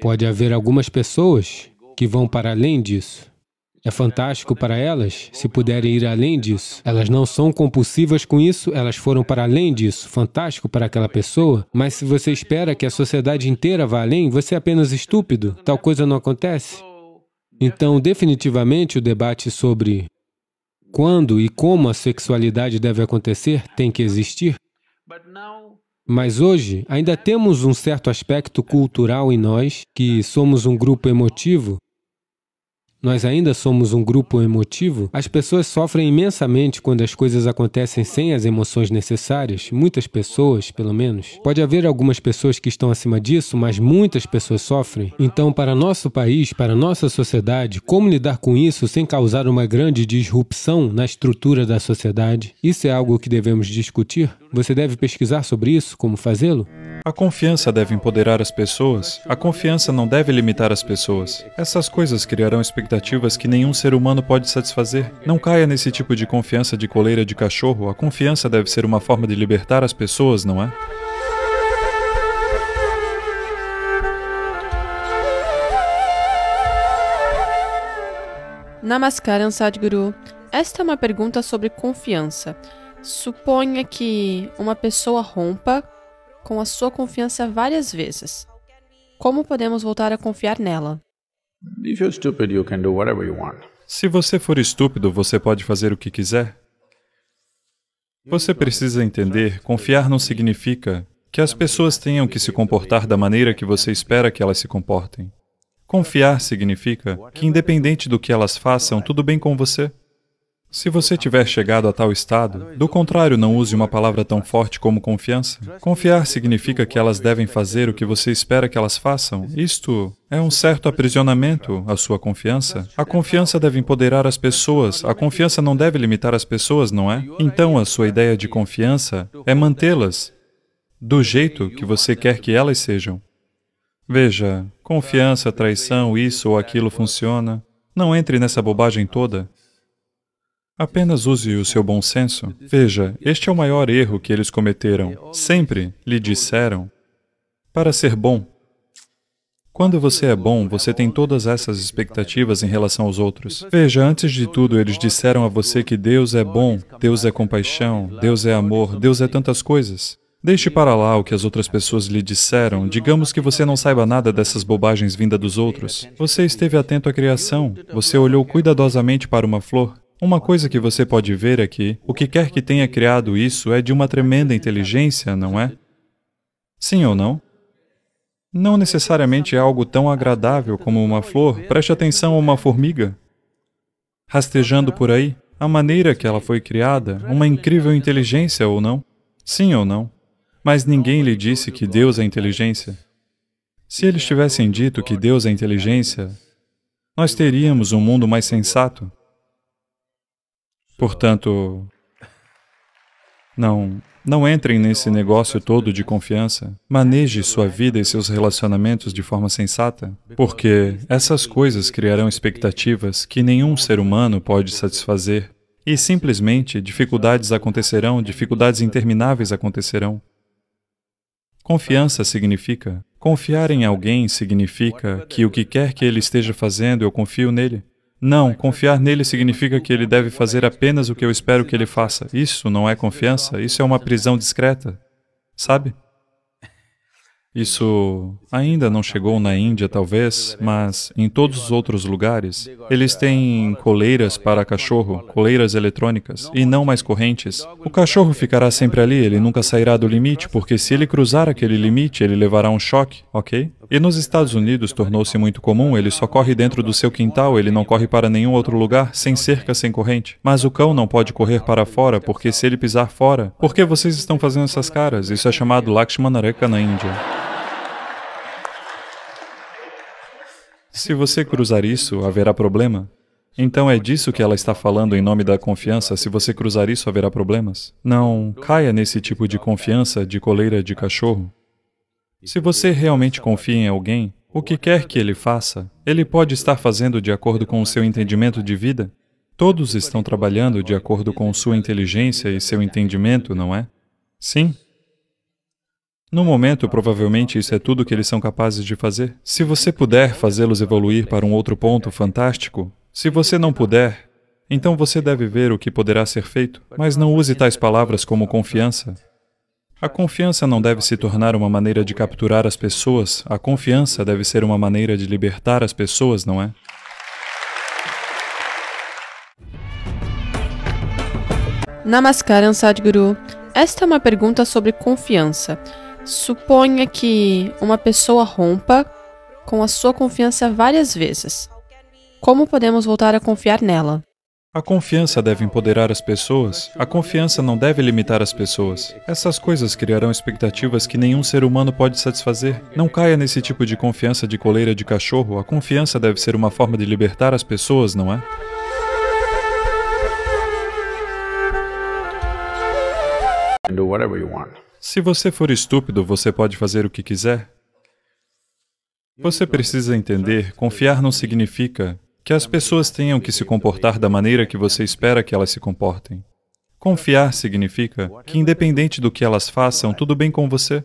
Pode haver algumas pessoas que vão para além disso. É fantástico para elas, se puderem ir além disso. Elas não são compulsivas com isso, elas foram para além disso. Fantástico para aquela pessoa. Mas se você espera que a sociedade inteira vá além, você é apenas estúpido. Tal coisa não acontece. Então, definitivamente, o debate sobre quando e como a sexualidade deve acontecer tem que existir. Mas hoje, ainda temos um certo aspecto cultural em nós, que somos um grupo emotivo nós ainda somos um grupo emotivo, as pessoas sofrem imensamente quando as coisas acontecem sem as emoções necessárias, muitas pessoas, pelo menos. Pode haver algumas pessoas que estão acima disso, mas muitas pessoas sofrem. Então, para nosso país, para nossa sociedade, como lidar com isso sem causar uma grande disrupção na estrutura da sociedade? Isso é algo que devemos discutir? Você deve pesquisar sobre isso, como fazê-lo? A confiança deve empoderar as pessoas, a confiança não deve limitar as pessoas. Essas coisas criarão expectativas que nenhum ser humano pode satisfazer. Não caia nesse tipo de confiança de coleira de cachorro, a confiança deve ser uma forma de libertar as pessoas, não é? Namaskaram, Sadhguru. Esta é uma pergunta sobre confiança. Suponha que uma pessoa rompa com a sua confiança várias vezes. Como podemos voltar a confiar nela? Se você for estúpido, você pode fazer o que quiser. Você precisa entender, confiar não significa que as pessoas tenham que se comportar da maneira que você espera que elas se comportem. Confiar significa que, independente do que elas façam, tudo bem com você. Se você tiver chegado a tal estado, do contrário, não use uma palavra tão forte como confiança. Confiar significa que elas devem fazer o que você espera que elas façam. Isto é um certo aprisionamento à sua confiança. A confiança deve empoderar as pessoas, a confiança não deve limitar as pessoas, não é? Então, a sua ideia de confiança é mantê-las do jeito que você quer que elas sejam. Veja, confiança, traição, isso ou aquilo funciona. Não entre nessa bobagem toda. Apenas use o seu bom senso. Veja, este é o maior erro que eles cometeram. Sempre lhe disseram para ser bom. Quando você é bom, você tem todas essas expectativas em relação aos outros. Veja, antes de tudo, eles disseram a você que Deus é bom, Deus é compaixão, Deus é amor, Deus é tantas coisas. Deixe para lá o que as outras pessoas lhe disseram. Digamos que você não saiba nada dessas bobagens vindas dos outros. Você esteve atento à criação. Você olhou cuidadosamente para uma flor. Uma coisa que você pode ver é que o que quer que tenha criado isso é de uma tremenda inteligência, não é? Sim ou não? Não necessariamente é algo tão agradável como uma flor. Preste atenção a uma formiga rastejando por aí. A maneira que ela foi criada, uma incrível inteligência ou não? Sim ou não? Mas ninguém lhe disse que Deus é inteligência. Se eles tivessem dito que Deus é inteligência, nós teríamos um mundo mais sensato. Portanto, não, não entrem nesse negócio todo de confiança. Maneje sua vida e seus relacionamentos de forma sensata, porque essas coisas criarão expectativas que nenhum ser humano pode satisfazer. E simplesmente dificuldades acontecerão, dificuldades intermináveis acontecerão. Confiança significa. Confiar em alguém significa que o que quer que ele esteja fazendo, eu confio nele. Não, confiar nele significa que ele deve fazer apenas o que eu espero que ele faça. Isso não é confiança, isso é uma prisão discreta. Sabe? Isso ainda não chegou na Índia, talvez, mas em todos os outros lugares, eles têm coleiras para cachorro, coleiras eletrônicas, e não mais correntes. O cachorro ficará sempre ali, ele nunca sairá do limite, porque se ele cruzar aquele limite, ele levará um choque, ok? E nos Estados Unidos tornou-se muito comum, ele só corre dentro do seu quintal, ele não corre para nenhum outro lugar, sem cerca, sem corrente. Mas o cão não pode correr para fora, porque se ele pisar fora, por que vocês estão fazendo essas caras? Isso é chamado Lakshmanareka na Índia. Se você cruzar isso, haverá problema. Então é disso que ela está falando em nome da confiança. Se você cruzar isso, haverá problemas. Não caia nesse tipo de confiança de coleira de cachorro. Se você realmente confia em alguém, o que quer que ele faça, ele pode estar fazendo de acordo com o seu entendimento de vida. Todos estão trabalhando de acordo com sua inteligência e seu entendimento, não é? Sim. No momento, provavelmente, isso é tudo que eles são capazes de fazer. Se você puder fazê-los evoluir para um outro ponto, fantástico. Se você não puder, então você deve ver o que poderá ser feito, mas não use tais palavras como confiança. A confiança não deve se tornar uma maneira de capturar as pessoas, a confiança deve ser uma maneira de libertar as pessoas, não é? Namaskaram, Sadhguru. Esta é uma pergunta sobre confiança. Suponha que uma pessoa rompa com a sua confiança várias vezes. Como podemos voltar a confiar nela? A confiança deve empoderar as pessoas, a confiança não deve limitar as pessoas. Essas coisas criarão expectativas que nenhum ser humano pode satisfazer. Não caia nesse tipo de confiança de coleira de cachorro, a confiança deve ser uma forma de libertar as pessoas, não é? Do whatever you want. Se você for estúpido, você pode fazer o que quiser. Você precisa entender: confiar não significa que as pessoas tenham que se comportar da maneira que você espera que elas se comportem. Confiar significa que, independente do que elas façam, tudo bem com você.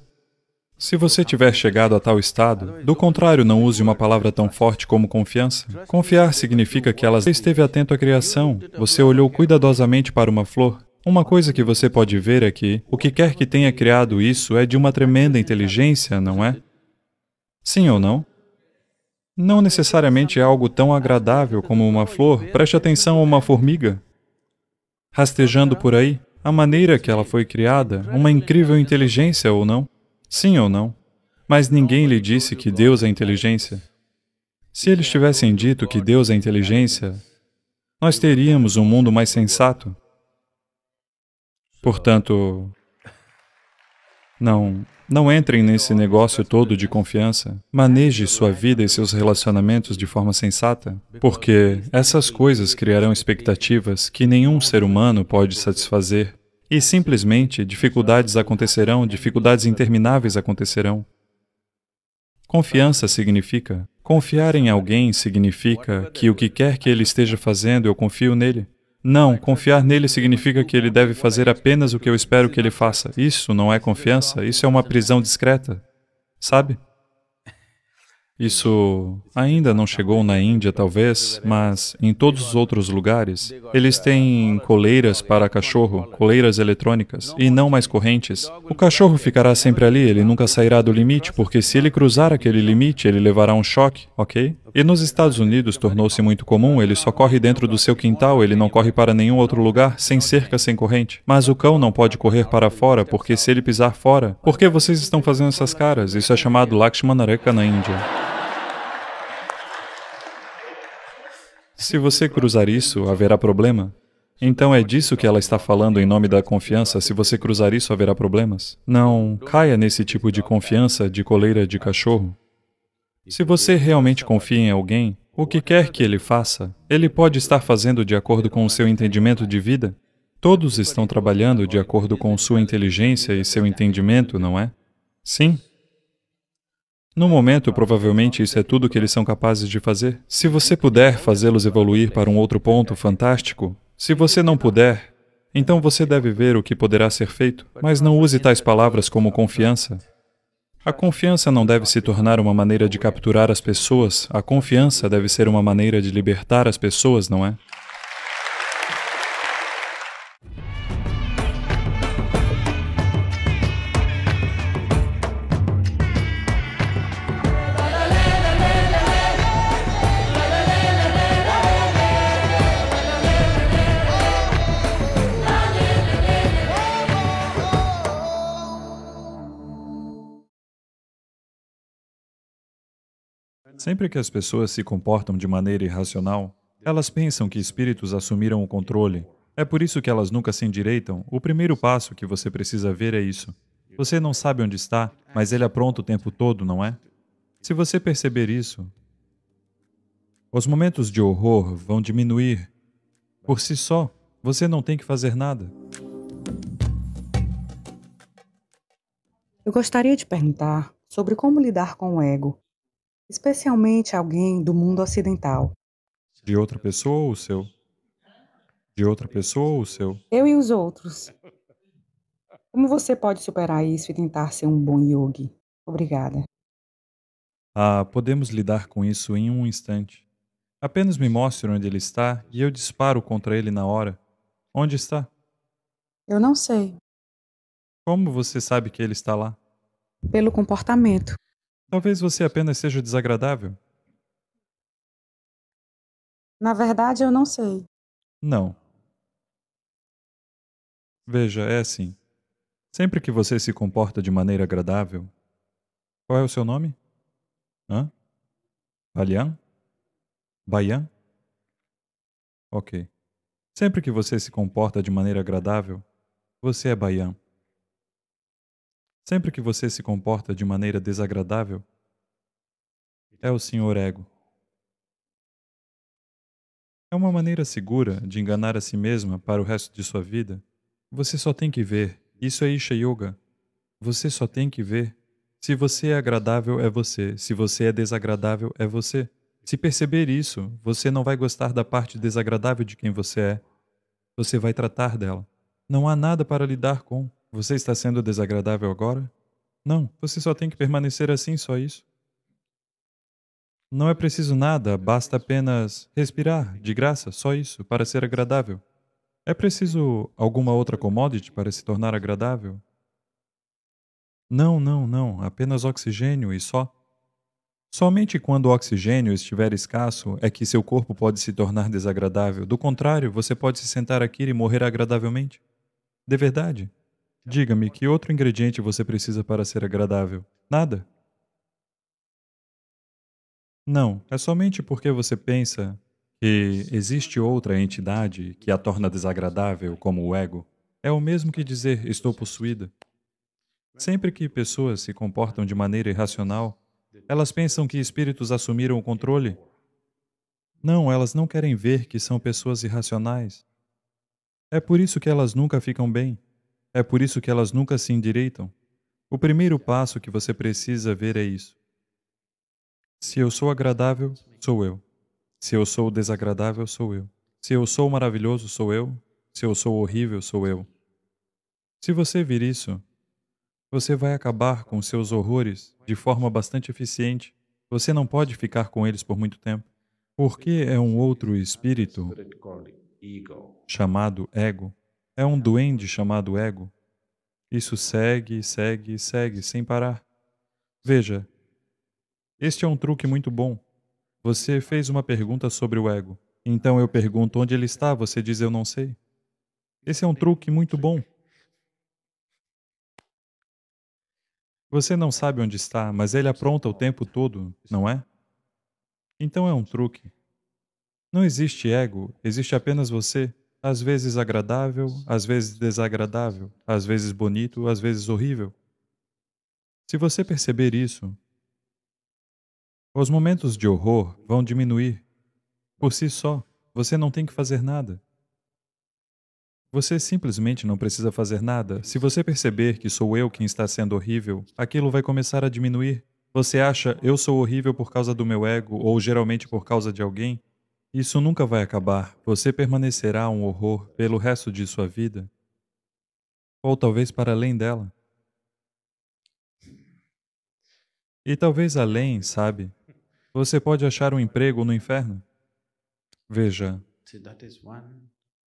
Se você tiver chegado a tal estado, do contrário, não use uma palavra tão forte como confiança. Confiar significa que ela esteve atento à criação, você olhou cuidadosamente para uma flor, uma coisa que você pode ver é que o que quer que tenha criado isso é de uma tremenda inteligência, não é? Sim ou não? Não necessariamente é algo tão agradável como uma flor. Preste atenção a uma formiga rastejando por aí. A maneira que ela foi criada, uma incrível inteligência ou não? Sim ou não? Mas ninguém lhe disse que Deus é inteligência. Se eles tivessem dito que Deus é inteligência, nós teríamos um mundo mais sensato. Portanto, não, não entrem nesse negócio todo de confiança. Maneje sua vida e seus relacionamentos de forma sensata, porque essas coisas criarão expectativas que nenhum ser humano pode satisfazer. E simplesmente dificuldades acontecerão, dificuldades intermináveis acontecerão. Confiança significa. Confiar em alguém significa que o que quer que ele esteja fazendo, eu confio nele. Não, confiar nele significa que ele deve fazer apenas o que eu espero que ele faça. Isso não é confiança, isso é uma prisão discreta. Sabe? Isso ainda não chegou na Índia, talvez, mas em todos os outros lugares, eles têm coleiras para cachorro, coleiras eletrônicas, e não mais correntes. O cachorro ficará sempre ali, ele nunca sairá do limite, porque se ele cruzar aquele limite, ele levará um choque, ok? E nos Estados Unidos tornou-se muito comum, ele só corre dentro do seu quintal, ele não corre para nenhum outro lugar, sem cerca, sem corrente. Mas o cão não pode correr para fora, porque se ele pisar fora, por que vocês estão fazendo essas caras? Isso é chamado Lakshmanareka na Índia. Se você cruzar isso, haverá problema. Então é disso que ela está falando em nome da confiança. Se você cruzar isso, haverá problemas. Não caia nesse tipo de confiança de coleira de cachorro. Se você realmente confia em alguém, o que quer que ele faça, ele pode estar fazendo de acordo com o seu entendimento de vida. Todos estão trabalhando de acordo com sua inteligência e seu entendimento, não é? Sim. No momento, provavelmente isso é tudo que eles são capazes de fazer. Se você puder fazê-los evoluir para um outro ponto, fantástico. Se você não puder, então você deve ver o que poderá ser feito, mas não use tais palavras como confiança. A confiança não deve se tornar uma maneira de capturar as pessoas, a confiança deve ser uma maneira de libertar as pessoas, não é? Sempre que as pessoas se comportam de maneira irracional, elas pensam que espíritos assumiram o controle. É por isso que elas nunca se endireitam. O primeiro passo que você precisa ver é isso. Você não sabe onde está, mas ele apronta é o tempo todo, não é? Se você perceber isso, os momentos de horror vão diminuir. Por si só, você não tem que fazer nada. Eu gostaria de perguntar sobre como lidar com o ego especialmente alguém do mundo ocidental. De outra pessoa ou seu? De outra pessoa ou seu? Eu e os outros. Como você pode superar isso e tentar ser um bom yogi? Obrigada. Ah, podemos lidar com isso em um instante. Apenas me mostre onde ele está e eu disparo contra ele na hora. Onde está? Eu não sei. Como você sabe que ele está lá? Pelo comportamento. Talvez você apenas seja desagradável. Na verdade, eu não sei. Não. Veja, é assim. Sempre que você se comporta de maneira agradável. Qual é o seu nome? Hã? Alian? Baian? Ok. Sempre que você se comporta de maneira agradável, você é Baian. Sempre que você se comporta de maneira desagradável, é o senhor ego. É uma maneira segura de enganar a si mesma para o resto de sua vida. Você só tem que ver. Isso é Isha Yoga. Você só tem que ver. Se você é agradável, é você. Se você é desagradável, é você. Se perceber isso, você não vai gostar da parte desagradável de quem você é. Você vai tratar dela. Não há nada para lidar com. Você está sendo desagradável agora? Não, você só tem que permanecer assim, só isso. Não é preciso nada, basta apenas respirar, de graça, só isso, para ser agradável. É preciso alguma outra commodity para se tornar agradável? Não, não, não, apenas oxigênio e só. Somente quando o oxigênio estiver escasso é que seu corpo pode se tornar desagradável. Do contrário, você pode se sentar aqui e morrer agradavelmente. De verdade, Diga-me, que outro ingrediente você precisa para ser agradável? Nada? Não, é somente porque você pensa que existe outra entidade que a torna desagradável, como o ego. É o mesmo que dizer estou possuída. Sempre que pessoas se comportam de maneira irracional, elas pensam que espíritos assumiram o controle. Não, elas não querem ver que são pessoas irracionais. É por isso que elas nunca ficam bem. É por isso que elas nunca se endireitam. O primeiro passo que você precisa ver é isso. Se eu sou agradável, sou eu. Se eu sou desagradável, sou eu. Se eu sou maravilhoso, sou eu. Se eu sou horrível, sou eu. Se você vir isso, você vai acabar com seus horrores de forma bastante eficiente. Você não pode ficar com eles por muito tempo, porque é um outro espírito chamado ego é um duende chamado ego. Isso segue, segue, segue, sem parar. Veja, este é um truque muito bom. Você fez uma pergunta sobre o ego. Então eu pergunto onde ele está, você diz eu não sei. Esse é um truque muito bom. Você não sabe onde está, mas ele apronta o tempo todo, não é? Então é um truque. Não existe ego, existe apenas você às vezes agradável, às vezes desagradável, às vezes bonito, às vezes horrível. Se você perceber isso, os momentos de horror vão diminuir. Por si só, você não tem que fazer nada. Você simplesmente não precisa fazer nada. Se você perceber que sou eu quem está sendo horrível, aquilo vai começar a diminuir. Você acha eu sou horrível por causa do meu ego ou geralmente por causa de alguém? Isso nunca vai acabar. Você permanecerá um horror pelo resto de sua vida. Ou talvez para além dela. E talvez além, sabe? Você pode achar um emprego no inferno. Veja.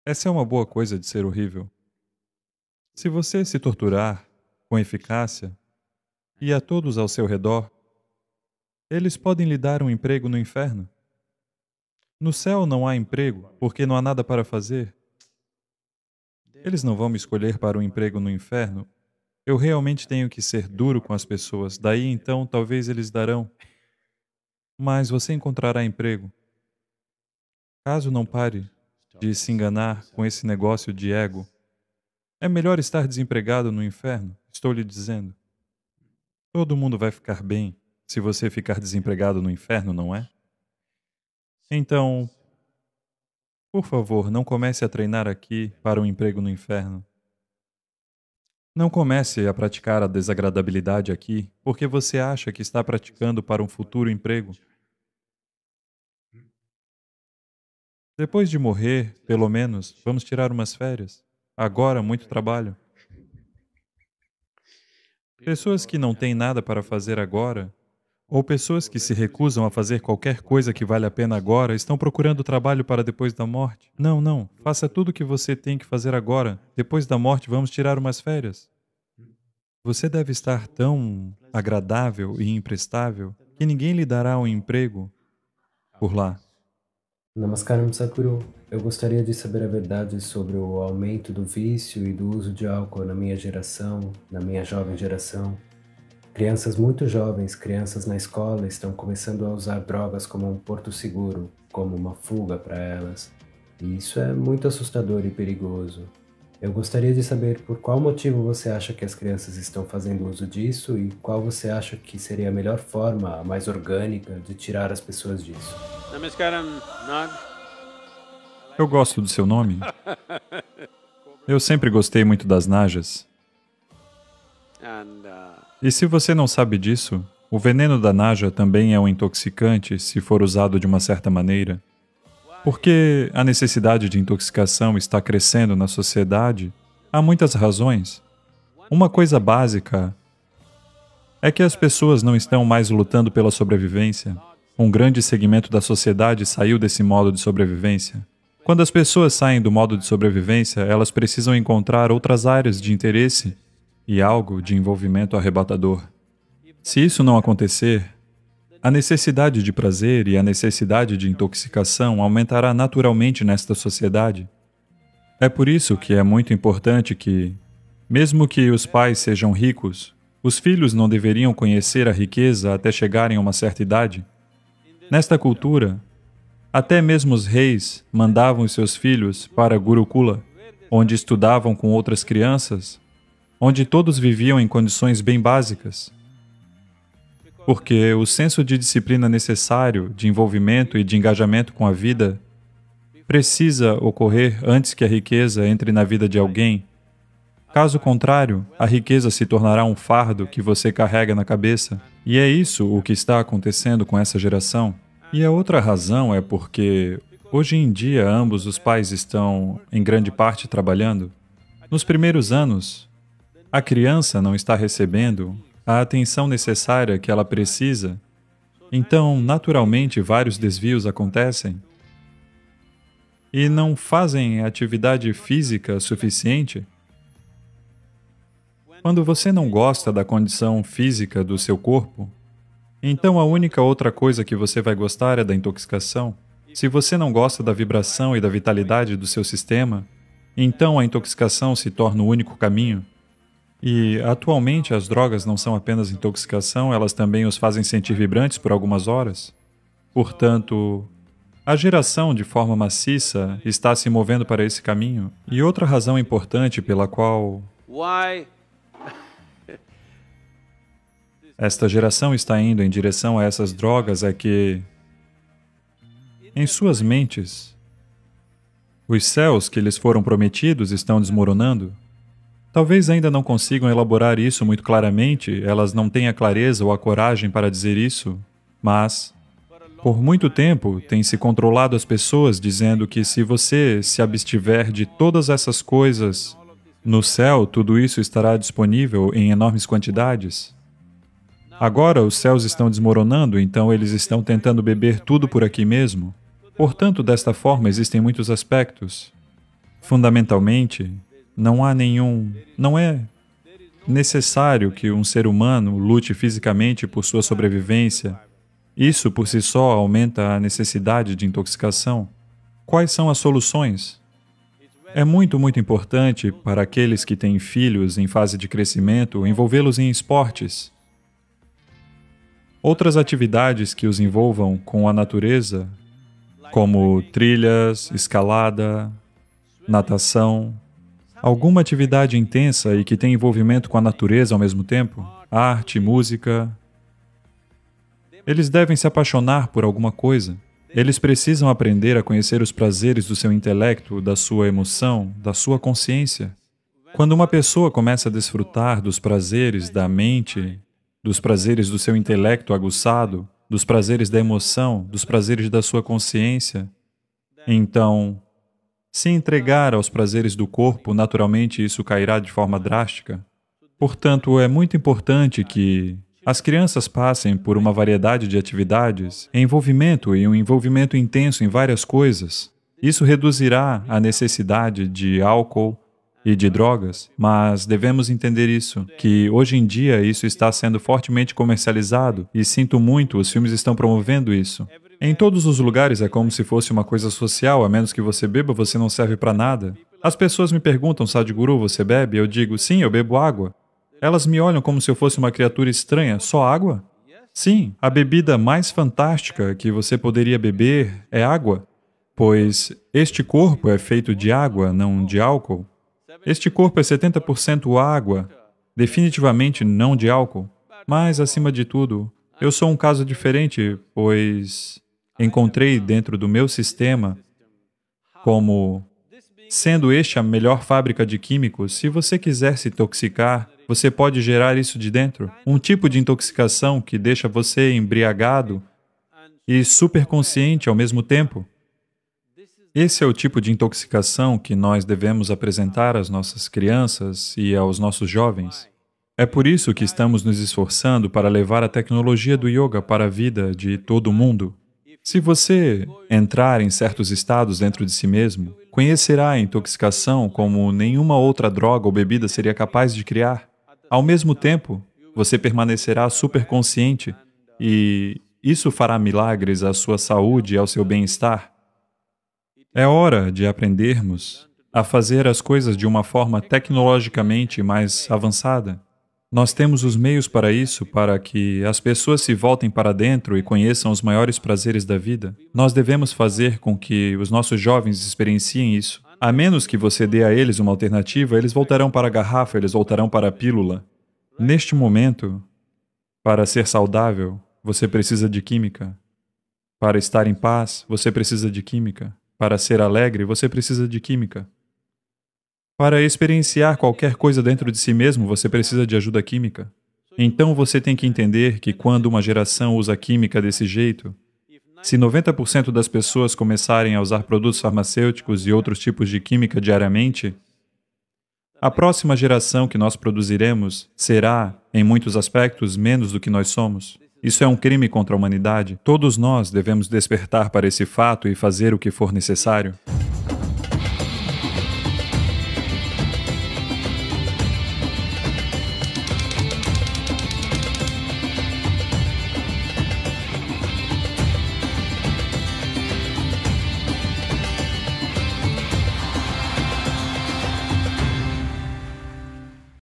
Essa é uma boa coisa de ser horrível. Se você se torturar com eficácia e a todos ao seu redor, eles podem lhe dar um emprego no inferno. No céu não há emprego, porque não há nada para fazer. Eles não vão me escolher para um emprego no inferno. Eu realmente tenho que ser duro com as pessoas, daí então talvez eles darão. Mas você encontrará emprego. Caso não pare de se enganar com esse negócio de ego, é melhor estar desempregado no inferno, estou lhe dizendo. Todo mundo vai ficar bem se você ficar desempregado no inferno, não é? Então, por favor, não comece a treinar aqui para um emprego no inferno. Não comece a praticar a desagradabilidade aqui porque você acha que está praticando para um futuro emprego. Depois de morrer, pelo menos, vamos tirar umas férias. Agora, muito trabalho. Pessoas que não têm nada para fazer agora ou pessoas que se recusam a fazer qualquer coisa que vale a pena agora estão procurando trabalho para depois da morte. Não, não. Faça tudo o que você tem que fazer agora. Depois da morte, vamos tirar umas férias. Você deve estar tão agradável e imprestável que ninguém lhe dará um emprego por lá. Namaskaram, Sakuru. Eu gostaria de saber a verdade sobre o aumento do vício e do uso de álcool na minha geração, na minha jovem geração. Crianças muito jovens, crianças na escola, estão começando a usar drogas como um porto seguro, como uma fuga para elas. E isso é muito assustador e perigoso. Eu gostaria de saber por qual motivo você acha que as crianças estão fazendo uso disso e qual você acha que seria a melhor forma, a mais orgânica, de tirar as pessoas disso. Eu gosto do seu nome. Eu sempre gostei muito das Najas. Ah, e se você não sabe disso, o veneno da naja também é um intoxicante se for usado de uma certa maneira. Porque a necessidade de intoxicação está crescendo na sociedade, há muitas razões. Uma coisa básica é que as pessoas não estão mais lutando pela sobrevivência. Um grande segmento da sociedade saiu desse modo de sobrevivência. Quando as pessoas saem do modo de sobrevivência, elas precisam encontrar outras áreas de interesse e algo de envolvimento arrebatador. Se isso não acontecer, a necessidade de prazer e a necessidade de intoxicação aumentará naturalmente nesta sociedade. É por isso que é muito importante que, mesmo que os pais sejam ricos, os filhos não deveriam conhecer a riqueza até chegarem a uma certa idade. Nesta cultura, até mesmo os reis mandavam seus filhos para Gurukula, onde estudavam com outras crianças onde todos viviam em condições bem básicas. Porque o senso de disciplina necessário, de envolvimento e de engajamento com a vida, precisa ocorrer antes que a riqueza entre na vida de alguém. Caso contrário, a riqueza se tornará um fardo que você carrega na cabeça. E é isso o que está acontecendo com essa geração. E a outra razão é porque, hoje em dia, ambos os pais estão, em grande parte, trabalhando. Nos primeiros anos, a criança não está recebendo a atenção necessária que ela precisa, então, naturalmente, vários desvios acontecem e não fazem atividade física suficiente. Quando você não gosta da condição física do seu corpo, então a única outra coisa que você vai gostar é da intoxicação. Se você não gosta da vibração e da vitalidade do seu sistema, então a intoxicação se torna o único caminho. E atualmente as drogas não são apenas intoxicação, elas também os fazem sentir vibrantes por algumas horas. Portanto, a geração de forma maciça está se movendo para esse caminho. E outra razão importante pela qual esta geração está indo em direção a essas drogas é que, em suas mentes, os céus que lhes foram prometidos estão desmoronando. Talvez ainda não consigam elaborar isso muito claramente, elas não têm a clareza ou a coragem para dizer isso, mas por muito tempo tem-se controlado as pessoas dizendo que se você se abstiver de todas essas coisas, no céu tudo isso estará disponível em enormes quantidades. Agora os céus estão desmoronando, então eles estão tentando beber tudo por aqui mesmo. Portanto, desta forma existem muitos aspectos. Fundamentalmente, não há nenhum. Não é necessário que um ser humano lute fisicamente por sua sobrevivência. Isso por si só aumenta a necessidade de intoxicação. Quais são as soluções? É muito, muito importante para aqueles que têm filhos em fase de crescimento envolvê-los em esportes. Outras atividades que os envolvam com a natureza, como trilhas, escalada, natação, Alguma atividade intensa e que tem envolvimento com a natureza ao mesmo tempo? Arte, música. Eles devem se apaixonar por alguma coisa. Eles precisam aprender a conhecer os prazeres do seu intelecto, da sua emoção, da sua consciência. Quando uma pessoa começa a desfrutar dos prazeres da mente, dos prazeres do seu intelecto aguçado, dos prazeres da emoção, dos prazeres da sua consciência, então se entregar aos prazeres do corpo, naturalmente isso cairá de forma drástica. Portanto, é muito importante que as crianças passem por uma variedade de atividades, envolvimento e um envolvimento intenso em várias coisas. Isso reduzirá a necessidade de álcool e de drogas, mas devemos entender isso, que hoje em dia isso está sendo fortemente comercializado e sinto muito, os filmes estão promovendo isso. Em todos os lugares é como se fosse uma coisa social, a menos que você beba, você não serve para nada. As pessoas me perguntam, Sadhguru, você bebe? Eu digo, sim, eu bebo água. Elas me olham como se eu fosse uma criatura estranha, só água? Sim, a bebida mais fantástica que você poderia beber é água, pois este corpo é feito de água, não de álcool. Este corpo é 70% água, definitivamente não de álcool. Mas, acima de tudo, eu sou um caso diferente, pois encontrei dentro do meu sistema como sendo este a melhor fábrica de químicos, se você quiser se intoxicar, você pode gerar isso de dentro. Um tipo de intoxicação que deixa você embriagado e superconsciente ao mesmo tempo. Esse é o tipo de intoxicação que nós devemos apresentar às nossas crianças e aos nossos jovens. É por isso que estamos nos esforçando para levar a tecnologia do yoga para a vida de todo mundo. Se você entrar em certos estados dentro de si mesmo, conhecerá a intoxicação como nenhuma outra droga ou bebida seria capaz de criar. Ao mesmo tempo, você permanecerá superconsciente e isso fará milagres à sua saúde e ao seu bem-estar. É hora de aprendermos a fazer as coisas de uma forma tecnologicamente mais avançada. Nós temos os meios para isso, para que as pessoas se voltem para dentro e conheçam os maiores prazeres da vida. Nós devemos fazer com que os nossos jovens experienciem isso. A menos que você dê a eles uma alternativa, eles voltarão para a garrafa, eles voltarão para a pílula. Neste momento, para ser saudável, você precisa de química. Para estar em paz, você precisa de química. Para ser alegre, você precisa de química. Para experienciar qualquer coisa dentro de si mesmo, você precisa de ajuda química. Então você tem que entender que quando uma geração usa química desse jeito, se 90% das pessoas começarem a usar produtos farmacêuticos e outros tipos de química diariamente, a próxima geração que nós produziremos será, em muitos aspectos, menos do que nós somos. Isso é um crime contra a humanidade. Todos nós devemos despertar para esse fato e fazer o que for necessário.